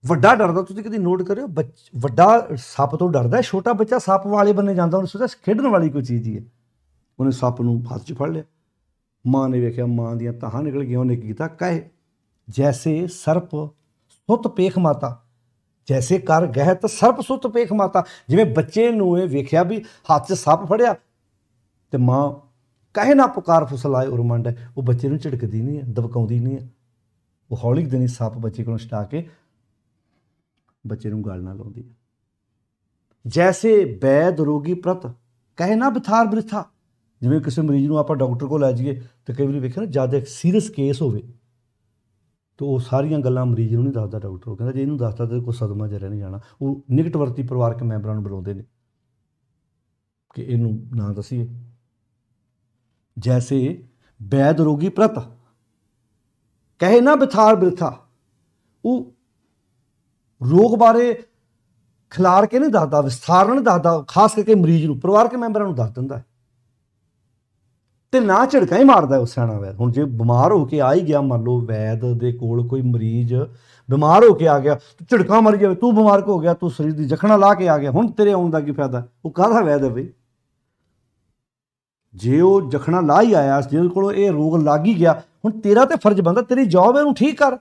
ਵੱਡਾ ਡਰਦਾ ਤੁਸੀਂ ਕਦੀ ਨੋਟ ਕਰਿਓ ਵੱਡਾ ਸੱਪ ਤੋਂ ਡਰਦਾ ਛੋਟਾ ਬੱਚਾ ਸੱਪ ਵਾਲੇ ਬੰਨੇ ਜਾਂਦਾ ਉਹਨੇ ਸੋਚਿਆ ਖੇਡਣ ਵਾਲੀ ਕੋਈ ਚੀਜ਼ ਹੀ ਹੈ ਉਹਨੇ ਸੱਪ ਨੂੰ ਹੱਥ 'ਚ ਫੜ ਲਿਆ ਮਾਂ ਨੇ ਵੇਖਿਆ ਮਾਂ ਦੀਆਂ ਤਾਹਾਂ ਨਿਕਲ ਗਈਆਂ ਉਹਨੇ ਕੀਤਾ ਕਹੇ ਜੈਸੇ ਸਰਪ ਸੁੱਤ ਪੇਖ ਮਾਤਾ ਜੈਸੇ ਕਰ ਤ ਸਰਪ ਸੁਤ ਪੇਖ ਮਾਤਾ ਜਿਵੇਂ ਬੱਚੇ ਨੂੰ ਇਹ ਵੇਖਿਆ ਵੀ ਹੱਥ 'ਚ ਸੱਪ ਫੜਿਆ ਤੇ ਮਾਂ ਕਹੇ ਨਾ ਪੁਕਾਰ ਫੁਸਲਾਏ ਉਰਮੰਡ ਉਹ ਬੱਚੇ ਨੂੰ ਝਿੜਕਦੀ ਨਹੀਂ ਹੈ ਦਬਕਾਉਂਦੀ ਨਹੀਂ ਹੈ ਉਹ ਹੌਲੀ ਦਿਨੀ ਸੱਪ ਬੱਚੇ ਕੋਲੋਂ ਛਟਾ ਕੇ ਬੱਚੇ ਨੂੰ ਗਾਲ ਨਾ ਲਾਉਂਦੀ ਹੈ ਜੈਸੇ ਬੈਦ ਰੋਗੀ ਪ੍ਰਤ ਕਹੇ ਨਾ ਬਿਥਾਰ ਬ੍ਰਿਥਾ ਜਿਵੇਂ ਕਿਸੇ ਮਰੀਜ਼ ਨੂੰ ਆਪਾਂ ਡਾਕਟਰ ਕੋਲ ਲੈ ਜਾਈਏ ਤੇ ਕਈ ਵਾਰੀ ਵੇਖਿਆ ਨਾ ਜਦ ਇੱਕ ਸੀਰੀਅਸ ਕੇਸ ਹੋਵੇ ਤੇ ਉਹ ਸਾਰੀਆਂ ਗੱਲਾਂ ਮਰੀਜ਼ ਨੂੰ ਨਹੀਂ ਦੱਸਦਾ ਡਾਕਟਰ ਉਹ ਕਹਿੰਦਾ ਜੇ ਇਹਨੂੰ ਦੱਸਦਾ ਤਾਂ ਕੋਈ ਸਦਮਾ ਚ ਰਹਿ ਜਾਣਾ ਉਹ ਨਿਕਟਵਰਤੀ ਪਰਿਵਾਰਕ ਮੈਂਬਰਾਂ ਨੂੰ ਬੁਲਾਉਂਦੇ ਨੇ ਕਿ ਇਹਨੂੰ ਨਾ ਦਸੀਏ ਜੈਸੇ ਬੈਦ ਰੋਗੀ ਪ੍ਰਤ ਕਹੇ ਨਾ ਬਿਥਾਰ ਬਿਰਥਾ ਉਹ ਰੋਗ ਬਾਰੇ ਖਿਲਾਰ ਕੇ ਨਹੀਂ ਦੱਸਦਾ ਵਿਸਥਾਰਨ ਦੱਸਦਾ ਖਾਸ ਕਰਕੇ ਮਰੀਜ਼ ਨੂੰ ਪਰਿਵਾਰਕ ਮੈਂਬਰਾਂ ਨੂੰ ਦੱਸ ਦਿੰਦਾ ਤੇ ਨਾ ਝੜਕਾ ਹੀ ਮਾਰਦਾ ਉਸ ਸਿਆਣਾ ਵੈਦ ਹੁਣ ਜੇ ਬਿਮਾਰ ਹੋ ਕੇ ਆ ਹੀ ਗਿਆ ਮੰਨ ਲਓ ਵੈਦ ਦੇ ਕੋਲ ਕੋਈ ਮਰੀਜ਼ ਬਿਮਾਰ ਹੋ ਕੇ ਆ ਗਿਆ ਝੜਕਾ ਮਰ ਗਿਆ ਤੂੰ ਬਿਮਾਰ ਹੋ ਗਿਆ ਤੂੰ ਸਰੀਰ ਦੀ ਜਖਣਾ ਲਾ ਕੇ ਆ ਗਿਆ ਹੁਣ ਤੇਰੇ ਆਉਣ ਦਾ ਕੀ ਫਾਇਦਾ ਉਹ ਕਾਹਦਾ ਵੈਦ ਹੈ ਬਈ ਜੇ ਉਹ ਜਖਣਾ ਲਾ ਹੀ ਆਇਆ ਜਿਹਦੇ ਕੋਲ ਇਹ ਰੋਗ ਲੱਗ ਹੀ ਗਿਆ ਹੁਣ ਤੇਰਾ ਤੇ ਫਰਜ਼ ਬੰਦਾ ਤੇਰੀ ਜੌਬ ਹੈ ਉਹਨੂੰ ਠੀਕ ਕਰ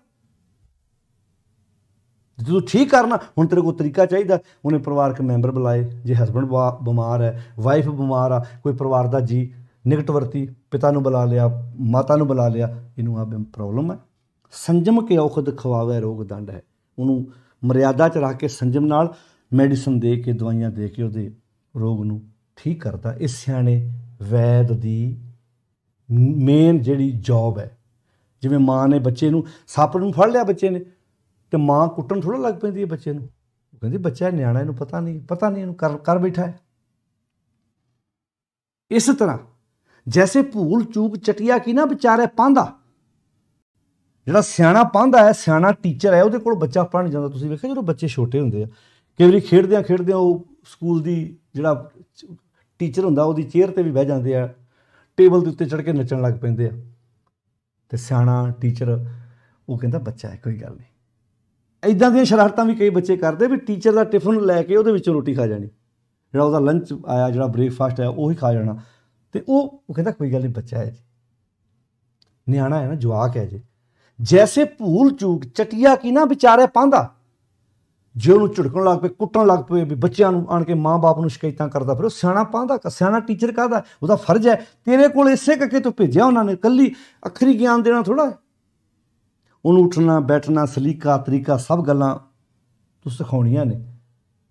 ਜੇ ਤੂੰ ਠੀਕ ਕਰਨਾ ਹੁਣ ਤੇਰੇ ਕੋਲ ਤਰੀਕਾ ਚਾਹੀਦਾ ਉਹਨੇ ਪਰਿਵਾਰਕ ਮੈਂਬਰ ਬੁਲਾਏ ਜੇ ਹਸਬੰਡ ਬਿਮਾਰ ਹੈ ਵਾਈਫ ਬਿਮਾਰ ਆ ਕੋਈ ਪਰਿਵਾਰ ਦਾ ਜੀ ਨਿਕਟ ਵਰਤੀ ਪਿਤਾ ਨੂੰ ਬੁਲਾ ਲਿਆ ਮਾਤਾ ਨੂੰ ਬੁਲਾ ਲਿਆ ਇਹਨੂੰ ਆ ਪ੍ਰੋਬਲਮ ਹੈ ਸੰਜਮ ਕੇ ਔਖਦ ਖਵਾਵੇ ਰੋਗ ਦੰਡ ਹੈ ਉਹਨੂੰ ਮਰਿਆਦਾ ਚ ਰੱਖ ਕੇ ਸੰਜਮ ਨਾਲ ਮੈਡੀਸਨ ਦੇ ਕੇ ਦਵਾਈਆਂ ਦੇ ਕੇ ਉਹਦੇ ਰੋਗ ਨੂੰ ਠੀਕ ਕਰਦਾ ਇਸ ਸਿਆਣੇ ਵੈਦ ਦੀ ਮੇਨ ਜਿਹੜੀ ਜੌਬ ਹੈ ਜਿਵੇਂ ਮਾਂ ਨੇ ਬੱਚੇ ਨੂੰ ਸੱਪ ਨੂੰ ਫੜ ਲਿਆ ਬੱਚੇ ਨੇ ਤੇ ਮਾਂ ਕੁੱਟਣ ਥੋੜਾ ਲੱਗ ਪੈਂਦੀ ਹੈ ਬੱਚੇ ਨੂੰ ਉਹ ਕਹਿੰਦੀ ਬੱਚਾ ਨਿਆਣਾ ਇਹਨੂੰ ਪਤਾ ਨਹੀਂ ਪਤਾ ਨਹੀਂ ਇਹਨੂੰ ਕਰ ਕਰ ਬੈਠਾ ਹੈ ਇਸ ਤਰ੍ਹਾਂ ਜੈਸੇ ਭੂਲ ਚੂਕ ਚਟਿਆ ਕੀ ਨਾ ਵਿਚਾਰੇ ਪਾਂਦਾ ਜਿਹੜਾ ਸਿਆਣਾ ਪਾਂਦਾ ਹੈ ਸਿਆਣਾ ਟੀਚਰ ਹੈ ਉਹਦੇ ਕੋਲ ਬੱਚਾ ਪੜਨ ਜਾਂਦਾ ਤੁਸੀਂ ਵੇਖਿਆ ਜਦੋਂ ਬੱਚੇ ਛੋਟੇ ਹੁੰਦੇ ਆ ਕਈ ਵਾਰੀ ਖੇਡਦੇ ਆ ਖੇਡਦੇ ਆ ਉਹ ਸਕੂਲ ਦੀ ਜਿਹੜਾ ਟੀਚਰ ਹੁੰਦਾ ਉਹਦੀ ਚੇਅਰ ਤੇ ਵੀ ਬਹਿ ਜਾਂਦੇ ਆ ਟੇਬਲ ਦੇ ਉੱਤੇ ਚੜ ਕੇ ਨੱਚਣ ਲੱਗ ਪੈਂਦੇ ਆ ਤੇ ਸਿਆਣਾ ਟੀਚਰ ਉਹ ਕਹਿੰਦਾ ਬੱਚਾ ਹੈ ਕੋਈ ਗੱਲ ਨਹੀਂ ਇਦਾਂ ਦੀਆਂ ਸ਼ਰਾਰਤਾਂ ਵੀ ਕਈ ਬੱਚੇ ਕਰਦੇ ਵੀ ਟੀਚਰ ਦਾ ਟਿਫਨ ਲੈ ਕੇ ਉਹਦੇ ਵਿੱਚੋਂ ਰੋਟੀ ਖਾ ਜਾਣੀ ਜਿਹੜਾ ਉਹਦਾ ਲੰਚ ਆਇਆ ਜਿਹੜਾ ਬ੍ਰੇਕਫਾਸਟ ਆਇਆ ਉਹ ਹੀ ਖਾ ਜਾਣਾ ਤੇ ਉਹ ਉਹ ਕਹਿੰਦਾ ਕੋਈ ਗੱਲ ਨਹੀਂ ਬੱਚਾ ਹੈ ਜੀ ਨਿਆਣਾ ਹੈ ਨਾ ਜਵਾਕ ਹੈ ਜੀ ਜੈਸੇ ਭੂਲ ਚੂਕ ਚਟਿਆ ਕੀ ਨਾ ਵਿਚਾਰੇ ਪਾਂਦਾ ਜੇ ਉਹਨੂੰ ਝੜਕਣ ਲੱਗ ਪਏ ਕੁੱਟਣ ਲੱਗ ਪਏ ਵੀ ਬੱਚਿਆਂ ਨੂੰ ਆਣ ਕੇ ਮਾਂ-ਬਾਪ ਨੂੰ ਸ਼ਿਕਾਇਤਾਂ ਕਰਦਾ ਫਿਰ ਉਹ ਸਿਆਣਾ ਪਾਂਦਾ ਸਿਆਣਾ ਟੀਚਰ ਕਹਦਾ ਉਹਦਾ ਫਰਜ਼ ਹੈ ਤੇਰੇ ਕੋਲ ਇਸੇ ਕਰਕੇ ਤੂੰ ਭੇਜਿਆ ਉਹਨਾਂ ਨੇ ਕੱਲੀ ਅਖਰੀ ਗਿਆਨ ਦੇਣਾ ਥੋੜਾ ਉਹਨੂੰ ਉੱਠਣਾ ਬੈਠਣਾ ਸਲੀਕਾ ਤਰੀਕਾ ਸਭ ਗੱਲਾਂ ਤੂੰ ਸਿਖਾਉਣੀਆਂ ਨੇ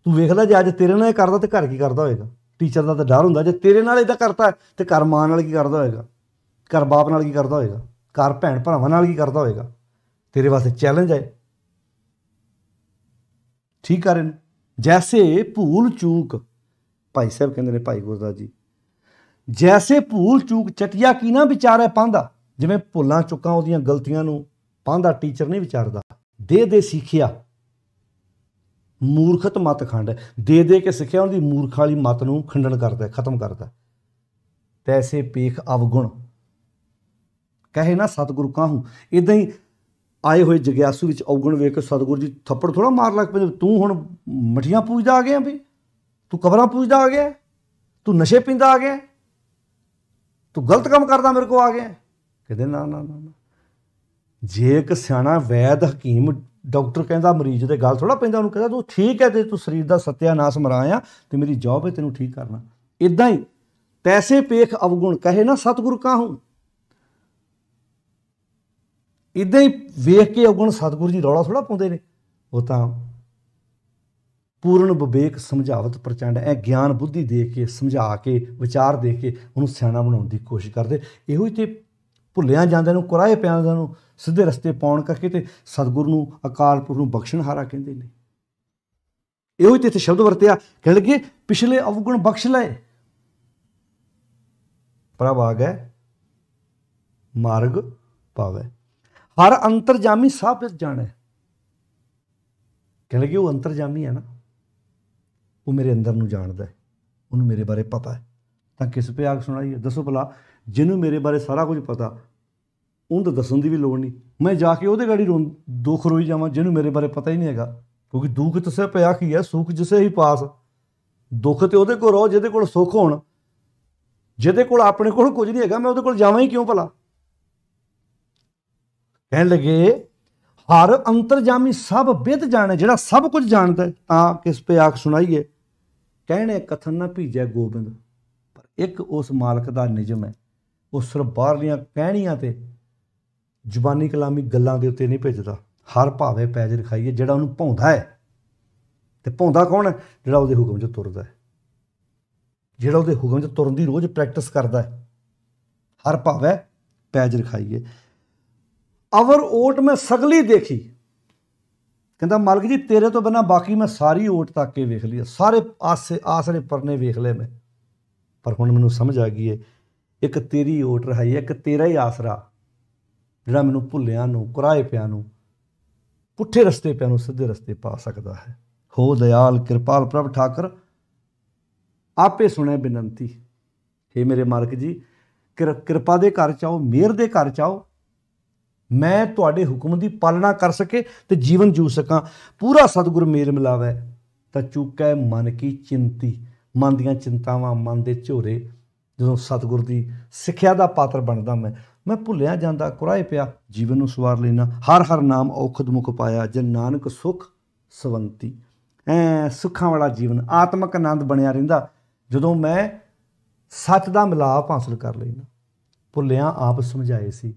ਤੂੰ ਵੇਖਦਾ ਜੇ ਅੱਜ ਤੇਰੇ ਨਾਲ ਇਹ ਕਰਦਾ ਤੇ ਘਰ ਕੀ ਕਰਦਾ ਹੋਏਗਾ ਟੀਚਰ ਦਾ ਤਾਂ ਡਰ ਹੁੰਦਾ ਜੇ ਤੇਰੇ ਨਾਲ ਇਹਦਾ ਕਰਤਾ ਤੇ ਘਰ ਮਾਂ ਨਾਲ ਕੀ ਕਰਦਾ ਹੋਏਗਾ ਘਰ ਬਾਪ ਨਾਲ ਕੀ ਕਰਦਾ ਹੋਏਗਾ ਘਰ ਭੈਣ ਭਰਾਵਾਂ ਨਾਲ ਕੀ ਕਰਦਾ ਹੋਏਗਾ ਤੇਰੇ ਵਾਸਤੇ ਚੈਲੰਜ ਹੈ ਠੀਕ ਕਰਨ ਜੈਸੇ ਭੂਲ ਚੂਕ ਭਾਈ ਸਾਹਿਬ ਕਹਿੰਦੇ ਨੇ ਭਾਈ ਗੁਰਦਾਸ ਜੀ ਜੈਸੇ ਭੂਲ ਚੂਕ ਚਟਿਆ ਕੀ ਨਾ ਵਿਚਾਰੇ ਪਾਂਦਾ ਜਿਵੇਂ ਭੁੱਲਾਂ ਚੁੱਕਾਂ ਉਹਦੀਆਂ ਗਲਤੀਆਂ ਨੂੰ ਪਾਂਦਾ ਟੀਚਰ ਨਹੀਂ ਵਿਚਾਰਦਾ ਦੇ ਦੇ ਸਿੱਖਿਆ ਮੂਰਖਤ ਮਤ ਖੰਡ ਦੇ ਦੇ ਕੇ ਸਿੱਖਿਆ ਉਹਦੀ ਮੂਰਖ ਵਾਲੀ ਮਤ ਨੂੰ ਖੰਡਨ ਕਰਦਾ ਖਤਮ ਕਰਦਾ ਤੈਸੇ ਪੇਖ ਅਵਗੁਣ ਕਹੇ ਨਾ ਸਤਿਗੁਰੂ ਕਾਹੂ ਇਦਾਂ ਹੀ ਆਏ ਹੋਏ ਜਗਿਆਸੂ ਵਿੱਚ ਔਗਣ ਵੇਖ ਕੇ ਸਤਿਗੁਰੂ ਜੀ ਥੱਪੜ ਥੋੜਾ ਮਾਰ ਲੱਗ ਪਏ ਤੂੰ ਹੁਣ ਮਠੀਆਂ ਪੂਜਦਾ ਆ ਗਿਆ ਵੀ ਤੂੰ ਕਬਰਾਂ ਪੂਜਦਾ ਆ ਗਿਆ ਤੂੰ ਨਸ਼ੇ ਪੀਂਦਾ ਆ ਗਿਆ ਤੂੰ ਗਲਤ ਕੰਮ ਕਰਦਾ ਮੇਰੇ ਕੋ ਆ ਗਿਆ ਕਹਿੰਦੇ ਨਾ ਨਾ ਨਾ ਜੇ ਇੱਕ ਸਿਆਣਾ ਵੈਦ ਹਕੀਮ ਡਾਕਟਰ ਕਹਿੰਦਾ ਮਰੀਜ਼ ਦੇ ਗੱਲ ਥੋੜਾ ਪੈਂਦਾ ਉਹਨੂੰ ਕਹਿੰਦਾ ਤੂੰ ਠੀਕ ਹੈ ਤੇ ਤੂੰ ਸਰੀਰ ਦਾ ਸਤਿਆਨਾਸ਼ ਮਰਾਇਆ ਤੇ ਮੇਰੀ ਜੌਬ ਹੈ ਤੈਨੂੰ ਠੀਕ ਕਰਨਾ ਇਦਾਂ ਹੀ ਤੈਸੇ ਪੇਖ ਅਵਗੁਣ ਕਹੇ ਨਾ ਸਤਿਗੁਰ ਕਾਹੂ ਇਦਾਂ ਹੀ ਵੇਖ ਕੇ ਅਵਗੁਣ ਸਤਿਗੁਰ ਜੀ ਰੌਲਾ ਥੋੜਾ ਪਾਉਂਦੇ ਨੇ ਉਹ ਤਾਂ ਪੂਰਨ ਵਿਵੇਕ ਸਮਝਾਵਤ ਪ੍ਰਚੰਡ ਐ ਗਿਆਨ ਬੁੱਧੀ ਦੇ ਕੇ ਸਮਝਾ ਕੇ ਵਿਚਾਰ ਦੇ ਕੇ ਉਹਨੂੰ ਸਿਆਣਾ ਬਣਾਉਣ ਦੀ ਕੋਸ਼ਿਸ਼ ਕਰਦੇ ਇਹੋ ਹੀ ਤੇ ਭੁੱਲਿਆਂ ਜਾਂਦਿਆਂ ਨੂੰ ਕੁਰਾਏ ਪਿਆਂਦਿਆਂ ਨੂੰ ਸਿੱਧੇ ਰਸਤੇ ਪਾਉਣ ਕਰਕੇ ਤੇ ਸਤਿਗੁਰ ਨੂੰ ਅਕਾਲ ਪੁਰਖ ਨੂੰ ਬਖਸ਼ਣਹਾਰਾ ਕਹਿੰਦੇ ਨੇ ਇਹੋ ਹੀ ਤੇ ਇੱਥੇ ਸ਼ਬਦ ਵਰਤਿਆ ਕਹਿਣ ਲੱਗੇ ਪਿਛਲੇ ਅਵਗੁਣ ਬਖਸ਼ ਲਏ ਪ੍ਰਭ ਆ ਗਏ ਮਾਰਗ ਪਾਵੇ ਹਰ ਅੰਤਰਜਾਮੀ ਸਭ ਜਾਣੇ ਕਹਿਣ ਲੱਗੇ ਉਹ ਅੰਤਰਜਾਮੀ ਹੈ ਨਾ ਉਹ ਮੇਰੇ ਅੰਦਰ ਨੂੰ ਜਾਣਦਾ ਹੈ ਉਹਨੂੰ ਮੇਰੇ ਬਾਰੇ ਪਤਾ ਹੈ ਤਾਂ ਕਿਸ ਪਿਆਗ ਸੁਣਾਈਏ ਦੱਸੋ ਭਲਾ ਜਿਹਨੂੰ ਮੇਰੇ ਬਾਰੇ ਸਾਰਾ ਕੁਝ ਪਤਾ ਉਹਨੂੰ ਦੱਸਣ ਦੀ ਵੀ ਲੋੜ ਨਹੀਂ ਮੈਂ ਜਾ ਕੇ ਉਹਦੇ ਗਾੜੀ ਦੁੱਖ ਰੋਈ ਜਾਵਾਂ ਜਿਹਨੂੰ ਮੇਰੇ ਬਾਰੇ ਪਤਾ ਹੀ ਨਹੀਂ ਹੈਗਾ ਕਿਉਂਕਿ ਦੁੱਖ ਤਸੇ ਪਿਆ ਕੀ ਹੈ ਸੁੱਖ ਜਿਸੇ ਹੀ ਪਾਸ ਦੁੱਖ ਤੇ ਉਹਦੇ ਕੋਲ ਰੋ ਜਿਹਦੇ ਕੋਲ ਸੁੱਖ ਹੋਣ ਜਿਹਦੇ ਕੋਲ ਆਪਣੇ ਕੋਲ ਕੁਝ ਨਹੀਂ ਹੈਗਾ ਮੈਂ ਉਹਦੇ ਕੋਲ ਜਾਵਾਂ ਹੀ ਕਿਉਂ ਭਲਾ ਕਹਿਣ ਲੱਗੇ ਹਰ ਅੰਤਰਜਾਮੀ ਸਭ ਵਿਦ ਜਾਣੇ ਜਿਹੜਾ ਸਭ ਕੁਝ ਜਾਣਦਾ ਤਾਂ ਕਿਸ ਤੇ ਆਖ ਸੁਣਾਈਏ ਕਹਿਣੇ ਕਥਨ ਨਾ ਭੀਜੈ ਗੋਬਿੰਦ ਪਰ ਇੱਕ ਉਸ ਮਾਲਕ ਦਾ ਨਿਜਮ ਹੈ ਉਹ ਬਾਹਰ ਬਾਹਰਲੀਆਂ ਕਹਿਣੀਆਂ ਤੇ ਜ਼ੁਬਾਨੀ ਕਲਾਮੀ ਗੱਲਾਂ ਦੇ ਉੱਤੇ ਨਹੀਂ ਭੇਜਦਾ ਹਰ ਭਾਵੇਂ ਪੈਜ ਰਖਾਈਏ ਜਿਹੜਾ ਉਹਨੂੰ ਭੌਂਦਾ ਹੈ ਤੇ ਭੌਂਦਾ ਕੌਣ ਹੈ ਜਿਹੜਾ ਉਹਦੇ ਹੁਕਮ 'ਚ ਤੁਰਦਾ ਹੈ ਜਿਹੜਾ ਉਹਦੇ ਹੁਕਮ 'ਚ ਤੁਰਨ ਦੀ ਰੋਜ਼ ਪ੍ਰੈਕਟਿਸ ਕਰਦਾ ਹੈ ਹਰ ਭਾਵੇਂ ਪੈਜ ਰਖਾਈਏ ਅਵਰ ਓਟ ਮੈਂ ਸਗਲੀ ਦੇਖੀ ਕਹਿੰਦਾ ਮਾਲਕ ਜੀ ਤੇਰੇ ਤੋਂ ਬਿਨਾ ਬਾਕੀ ਮੈਂ ਸਾਰੀ ਓਟ ਤੱਕ ਕੇ ਵੇਖ ਲਈ ਸਾਰੇ ਆਸੇ ਆਸਰੇ ਪਰਨੇ ਵੇਖ ਲਏ ਮੈਂ ਪਰ ਹੁਣ ਮੈਨੂੰ ਸਮਝ ਆ ਗਈ ਏ ਇੱਕ ਤੇਰੀ ਓਟ ਰਹਾਈ ਇੱਕ ਤੇਰਾ ਹੀ ਆਸਰਾ ਜਿਹੜਾ ਮੈਨੂੰ ਭੁੱਲਿਆਂ ਨੂੰ ਕੁਰਾਏ ਪਿਆਂ ਨੂੰ ਪੁੱਠੇ ਰਸਤੇ ਪਿਆਂ ਨੂੰ ਸਿੱਧੇ ਰਸਤੇ ਪਾ ਸਕਦਾ ਹੈ ਹੋ ਦਇਆਲ ਕਿਰਪਾਲ ਪ੍ਰਭ ਠਾਕਰ ਆਪੇ ਸੁਣੇ ਬੇਨਤੀ ਏ ਮੇਰੇ ਮਾਲਕ ਜੀ ਕਿਰਪਾ ਦੇ ਘਰ ਚਾਓ ਮਿਹਰ ਦੇ ਘਰ ਚਾਓ ਮੈਂ ਤੁਹਾਡੇ ਹੁਕਮ ਦੀ ਪਾਲਣਾ ਕਰ ਸਕੇ ਤੇ ਜੀਵਨ ਜੂ ਸਕਾਂ ਪੂਰਾ ਸਤਿਗੁਰ ਮੇਰ ਮਿਲਾਵੇ ਤਾਂ ਚੁੱਕੈ ਮਨ ਕੀ ਚਿੰਤੀ ਮਨ ਦੀਆਂ ਚਿੰਤਾਵਾਂ ਮਨ ਦੇ ਝੋਰੇ ਜਦੋਂ ਸਤਿਗੁਰ ਦੀ ਸਿੱਖਿਆ ਦਾ ਪਾਤਰ ਬਣਦਾ ਮੈਂ ਮੈਂ ਭੁੱਲਿਆ ਜਾਂਦਾ ਕੁਰਾਏ ਪਿਆ ਜੀਵਨ ਨੂੰ ਸਵਾਰ ਲੈਣਾ ਹਰ ਹਰ ਨਾਮ ਔਖਦ ਮੁਖ ਪਾਇਆ ਜਨ ਨਾਨਕ ਸੁਖ ਸਵੰਤੀ ਐ ਸੁੱਖਾਂ ਵਾਲਾ ਜੀਵਨ ਆਤਮਿਕ ਆਨੰਦ ਬਣਿਆ ਰਹਿੰਦਾ ਜਦੋਂ ਮੈਂ ਸੱਚ ਦਾ ਮਿਲਾਪ ਹਾਸਲ ਕਰ ਲੈਣਾ ਭੁੱਲਿਆ ਆਪ ਸਮਝਾਏ ਸੀ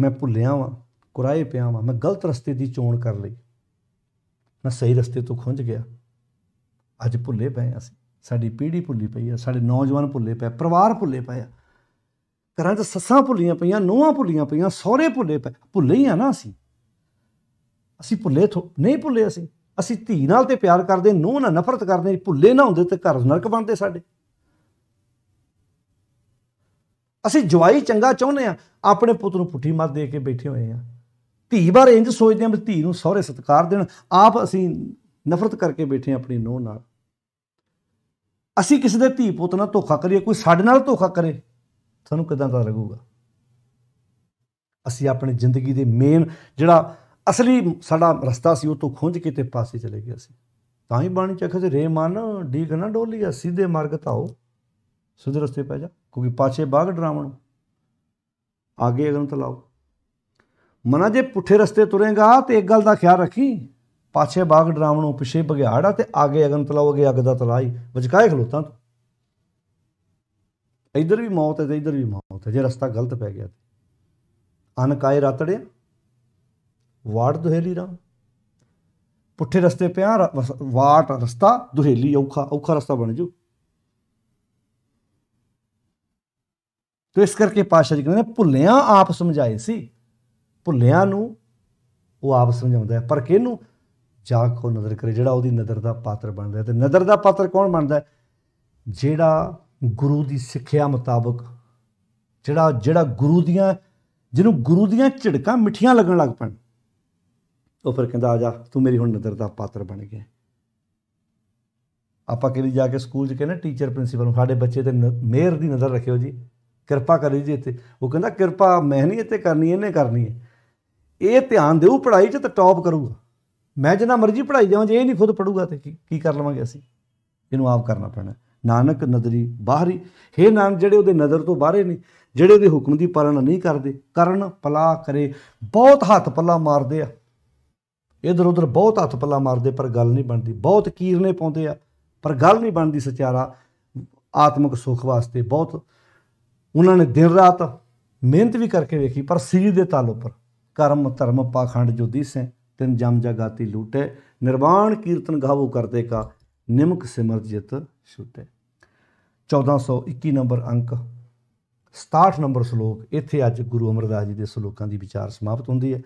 ਮੈਂ ਭੁੱਲਿਆ ਵਾਂ ਕੁਰਾਏ ਪਿਆ ਵਾਂ ਮੈਂ ਗਲਤ ਰਸਤੇ ਦੀ ਚੋਣ ਕਰ ਲਈ ਮੈਂ ਸਹੀ ਰਸਤੇ ਤੋਂ ਖੁੰਝ ਗਿਆ ਅੱਜ ਭੁੱਲੇ ਪਏ ਅਸੀਂ ਸਾਡੀ ਪੀੜ੍ਹੀ ਭੁੱਲੀ ਪਈ ਆ ਸਾਡੇ ਨੌਜਵਾਨ ਭੁੱਲੇ ਪਏ ਪਰਿਵਾਰ ਭੁੱਲੇ ਪਏ ਆ ਘਰਾਂ 'ਚ ਸੱਸਾਂ ਭੁੱਲੀਆਂ ਪਈਆਂ ਨੂੰਹਾਂ ਭੁੱਲੀਆਂ ਪਈਆਂ ਸਹੁਰੇ ਭੁੱਲੇ ਪਏ ਭੁੱਲੇ ਹੀ ਆ ਨਾ ਅਸੀਂ ਅਸੀਂ ਭੁੱਲੇ ਥੋ ਨਹੀਂ ਭੁੱਲੇ ਅਸੀਂ ਅਸੀਂ ਧੀ ਨਾਲ ਤੇ ਪਿਆਰ ਕਰਦੇ ਨੂੰਹ ਨਾਲ ਨਫ਼ਰਤ ਕਰਦੇ ਭੁੱਲੇ ਨਾ ਹੁੰਦੇ ਤੇ ਘਰ ਨਰਕ ਬਣਦੇ ਸਾਡੇ ਅਸੀਂ ਜਵਾਈ ਚੰਗਾ ਚਾਹੁੰਦੇ ਆ ਆਪਣੇ ਪੁੱਤ ਨੂੰ ਪੁੱਠੀ ਮੱਤ ਦੇ ਕੇ ਬੈਠੇ ਹੋਏ ਆ ਧੀ ਬਾਰੇ ਇੰਜ ਸੋਚਦੇ ਆ ਵੀ ਧੀ ਨੂੰ ਸਹੁਰੇ ਸਤਕਾਰ ਦੇਣ ਆਪ ਅਸੀਂ ਨਫ਼ਰਤ ਕਰਕੇ ਬੈਠੇ ਆ ਆਪਣੀ ਨੂੰਹ ਨਾਲ ਅਸੀਂ ਕਿਸੇ ਦੇ ਧੀ ਪੁੱਤ ਨਾਲ ਧੋਖਾ ਕਰੀਏ ਕੋਈ ਸਾਡੇ ਨਾਲ ਧੋਖਾ ਕਰੇ ਤੁਹਾਨੂੰ ਕਿਦਾਂ ਦਾ ਲੱਗੂਗਾ ਅਸੀਂ ਆਪਣੀ ਜ਼ਿੰਦਗੀ ਦੇ ਮੇਨ ਜਿਹੜਾ ਅਸਲੀ ਸਾਡਾ ਰਸਤਾ ਸੀ ਉਹ ਤੋਂ ਖੁੰਝ ਕੇ ਤੇ ਪਾਸੇ ਚਲੇ ਗਏ ਅਸੀਂ ਤਾਂ ਹੀ ਬਾਣੀ ਚ ਅਖੇ ਰੇ ਮਨ ਡੀਕ ਨਾ ਡੋਲੀਆ ਸਿੱਧੇ ਮਾਰਗ ਤਾਓ ਸਿੱਧੇ ਰਸਤੇ ਪੈ ਜਾ ਕਿਉਂਕਿ ਪਾਛੇ ਬਾਗ ਡਰਾਵਣ ਆਗੇ ਅਗਨ ਤਲਾਓ ਮਨਾ ਜੇ ਪੁੱਠੇ ਰਸਤੇ ਤੁਰੇਗਾ ਤੇ ਇੱਕ ਗੱਲ ਦਾ ਖਿਆਲ ਰੱਖੀ ਪਾਛੇ ਬਾਗ ਨੂੰ ਪਿਛੇ ਬਗਿਆੜਾ ਤੇ ਆਗੇ ਅਗਨ ਤਲਾਉ ਅਗੇ ਅਗ ਦਾ ਤਲਾਈ ਵਜਕਾਏ ਖਲੋਤਾ ਤੂੰ ਇਧਰ ਵੀ ਮੌਤ ਹੈ ਤੇ ਇਧਰ ਵੀ ਮੌਤ ਹੈ ਜੇ ਰਸਤਾ ਗਲਤ ਪੈ ਗਿਆ ਤੇ ਅਨਕਾਏ ਰਤੜੇ ਵਾਟ ਦੁਹੇਲੀ ਰਾਮ ਪੁੱਠੇ ਰਸਤੇ ਪਿਆ ਵਾਟ ਰਸਤਾ ਦੁਹੇਲੀ ਔਖਾ ਔਖਾ ਰਸਤਾ ਬਣ ਜੂ ਤੋ ਇਸ ਕਰਕੇ ਪਾਸ਼ਾ ਜੀ ਕਹਿੰਦੇ ਨੇ ਭੁੱਲਿਆਂ ਆਪ ਸਮਝਾਏ ਸੀ ਭੁੱਲਿਆਂ ਨੂੰ ਉਹ ਆਪ ਸਮਝਾਉਂਦਾ ਪਰ ਕਿਹਨੂੰ ਜਾਂ ਕੋ ਨਜ਼ਰ ਕਰੇ ਜਿਹੜਾ ਉਹਦੀ ਨਜ਼ਰ ਦਾ ਪਾਤਰ ਬਣਦਾ ਤੇ ਨਜ਼ਰ ਦਾ ਪਾਤਰ ਕੌਣ ਬਣਦਾ ਜਿਹੜਾ ਗੁਰੂ ਦੀ ਸਿੱਖਿਆ ਮੁਤਾਬਕ ਜਿਹੜਾ ਜਿਹੜਾ ਗੁਰੂ ਦੀਆਂ ਜਿਹਨੂੰ ਗੁਰੂ ਦੀਆਂ ਝਿੜਕਾਂ ਮਿੱਠੀਆਂ ਲੱਗਣ ਲੱਗ ਪੈਣ ਉਹ ਫਿਰ ਕਹਿੰਦਾ ਆ ਜਾ ਤੂੰ ਮੇਰੀ ਹੁਣ ਨਜ਼ਰ ਦਾ ਪਾਤਰ ਬਣ ਗਿਆ ਆਪਾਂ ਕਿਹੜੀ ਜਾ ਕੇ ਸਕੂਲ 'ਚ ਕਹਿੰਦੇ ਟੀਚਰ ਪ੍ਰਿੰਸੀਪਲ ਨੂੰ ਸਾਡੇ ਬੱਚੇ ਤੇ ਮਿਹਰ ਦੀ ਨਜ਼ਰ ਰੱਖਿਓ ਜੀ ਕਿਰਪਾ ਕਰਿਓ ਜੀ ਇੱਥੇ ਉਹ ਕਹਿੰਦਾ ਕਿਰਪਾ ਮੈਂ ਨਹੀਂ ਇੱਥੇ ਕਰਨੀ ਇਹਨੇ ਕਰਨੀ ਹੈ ਇਹ ਧਿਆਨ ਦਿਓ ਪੜ੍ਹਾਈ 'ਚ ਤਾਂ ਟੌਪ ਕਰੂਗਾ ਮੈਂ ਜਿੰਨਾ ਮਰਜ਼ੀ ਪੜਾਈ ਜਾਵਾਂ ਜੇ ਇਹ ਨਹੀਂ ਖੁਦ ਪੜੂਗਾ ਤੇ ਕੀ ਕਰ ਲਵਾਂਗੇ ਅਸੀਂ ਇਹਨੂੰ ਆਪ ਕਰਨਾ ਪੈਣਾ ਨਾਨਕ ਨਦਰੀ ਬਾਹਰੀ ਹੇ ਨਾਨ ਜਿਹੜੇ ਉਹਦੇ ਨਜ਼ਰ ਤੋਂ ਬਾਹਰੇ ਨੇ ਜਿਹੜੇ ਉਹਦੇ ਹੁਕਮ ਦੀ ਪਾਲਣਾ ਨਹੀਂ ਕਰਦੇ ਕਰਨ ਪਲਾ ਕਰੇ ਬਹੁਤ ਹੱਥ ਪੱਲਾ ਮਾਰਦੇ ਆ ਇਧਰ ਉਧਰ ਬਹੁਤ ਹੱਥ ਪੱਲਾ ਮਾਰਦੇ ਪਰ ਗੱਲ ਨਹੀਂ ਬਣਦੀ ਬਹੁਤ ਕੀਰਨੇ ਪਾਉਂਦੇ ਆ ਪਰ ਗੱਲ ਨਹੀਂ ਬਣਦੀ ਸਚਾਰਾ ਆਤਮਿਕ ਸੁਖ ਵਾਸਤੇ ਬਹੁਤ ਉਹਨਾਂ ਨੇ ਦਿਨ ਰਾਤ ਮਿਹਨਤ ਵੀ ਕਰਕੇ ਵੇਖੀ ਪਰ ਸਰੀਰ ਦੇ ਤਲ ਉੱਪਰ ਕਰਮ ਧਰਮ ਪਾਖੰਡ ਜੋਦੀ ਸੇ ਤਿੰਨ ਜਮ ਜਗਾਤੀ ਲੂਟੇ ਨਿਰਵਾਣ ਕੀਰਤਨ ਗਾਵੋ ਕਰਤੇ ਕਾ ਨਿਮਕ ਸਿਮਰ ਜਿਤ ਛੁਟੇ 1421 ਨੰਬਰ ਅੰਕ 67 ਨੰਬਰ ਸ਼ਲੋਕ ਇੱਥੇ ਅੱਜ ਗੁਰੂ ਅਮਰਦਾਸ ਜੀ ਦੇ ਸ਼ਲੋਕਾਂ ਦੀ ਵਿਚਾਰ ਸਮਾਪਤ ਹੁੰਦੀ ਹੈ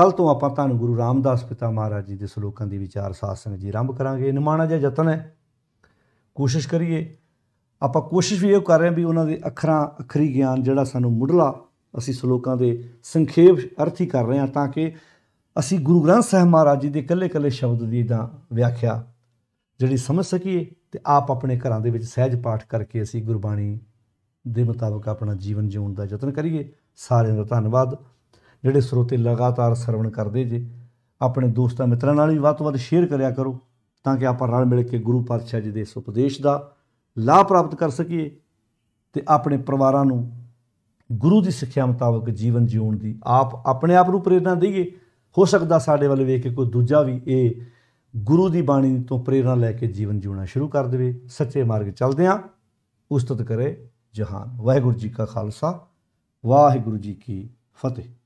ਕੱਲ ਤੋਂ ਆਪਾਂ ਤੁਹਾਨੂੰ ਗੁਰੂ ਰਾਮਦਾਸ ਪਿਤਾ ਮਹਾਰਾਜ ਜੀ ਦੇ ਸ਼ਲੋਕਾਂ ਦੀ ਵਿਚਾਰ ਸਾਧ ਜੀ ਆਰੰਭ ਕਰਾਂਗੇ ਨਿਮਾਣਾ ਜਿਹਾ ਯਤਨ ਹੈ ਕੋਸ਼ਿਸ਼ ਕਰੀਏ ਆਪਾਂ ਕੋਸ਼ਿਸ਼ ਵੀ ਇਹ ਕਰ ਰਹੇ ਹਾਂ ਵੀ ਉਹਨਾਂ ਦੇ ਅੱਖਰਾਂ ਅਖਰੀ ਗਿਆਨ ਜਿਹੜਾ ਸਾਨੂੰ ਮੁੱਢਲਾ ਅਸੀਂ ਸ਼ਲੋਕਾਂ ਦੇ ਸੰਖੇਪ ਅਰਥ ਹੀ ਕਰ ਰਹੇ ਹਾਂ ਤਾਂ ਕਿ ਅਸੀਂ ਗੁਰੂ ਗ੍ਰੰਥ ਸਾਹਿਬ ਮਹਾਰਾਜ ਜੀ ਦੇ ਇਕੱਲੇ-ਇਕੱਲੇ ਸ਼ਬਦ ਦੀ ਤਾਂ ਵਿਆਖਿਆ ਜਿਹੜੀ ਸਮਝ ਸਕੀਏ ਤੇ ਆਪ ਆਪਣੇ ਘਰਾਂ ਦੇ ਵਿੱਚ ਸਹਿਜ ਪਾਠ ਕਰਕੇ ਅਸੀਂ ਗੁਰਬਾਣੀ ਦੇ ਮੁਤਾਬਕ ਆਪਣਾ ਜੀਵਨ ਜਿਉਣ ਦਾ ਯਤਨ ਕਰੀਏ ਸਾਰਿਆਂ ਦਾ ਧੰਨਵਾਦ ਜਿਹੜੇ ਸਰੋਤੇ ਲਗਾਤਾਰ ਸਰਵਣ ਕਰਦੇ ਜੇ ਆਪਣੇ ਦੋਸਤਾਂ ਮਿੱਤਰਾਂ ਨਾਲ ਵੀ ਵੱਧ ਤੋਂ ਵੱਧ ਸ਼ੇਅਰ ਕਰਿਆ ਕਰੋ ਤਾਂ ਕਿ ਆਪਾਂ ਰਲ ਮਿਲ ਕੇ ਗੁਰੂ ਪਾਤਸ਼ਾਹ ਜੀ ਦੇ ਇਸ ਉਪਦੇਸ਼ ਦਾ ਲਾਭ ਪ੍ਰਾਪਤ ਕਰ ਸਕੀਏ ਤੇ ਆਪਣੇ ਪਰਿਵਾਰਾਂ ਨੂੰ ਗੁਰੂ ਦੀ ਸਿੱਖਿਆ ਮੁਤਾਬਕ ਜੀਵਨ ਜਿਉਣ ਦੀ ਆਪ ਆਪਣੇ ਆਪ ਨੂੰ ਪ੍ਰੇਰਣਾ ਦੇਈਏ ਹੋ ਸਕਦਾ ਸਾਡੇ ਵੱਲ ਵੇਖ ਕੇ ਕੋਈ ਦੂਜਾ ਵੀ ਇਹ ਗੁਰੂ ਦੀ ਬਾਣੀ ਤੋਂ ਪ੍ਰੇਰਣਾ ਲੈ ਕੇ ਜੀਵਨ ਜਿਉਣਾ ਸ਼ੁਰੂ ਕਰ ਦੇਵੇ ਸੱਚੇ ਮਾਰਗ ਚੱਲਦੇ ਆ ਉਸਤਤ ਕਰੇ ਜਹਾਨ ਵਾਹਿਗੁਰੂ ਜੀ ਕਾ ਖਾਲਸਾ ਵਾਹਿਗੁਰੂ ਜੀ ਕੀ ਫਤਿਹ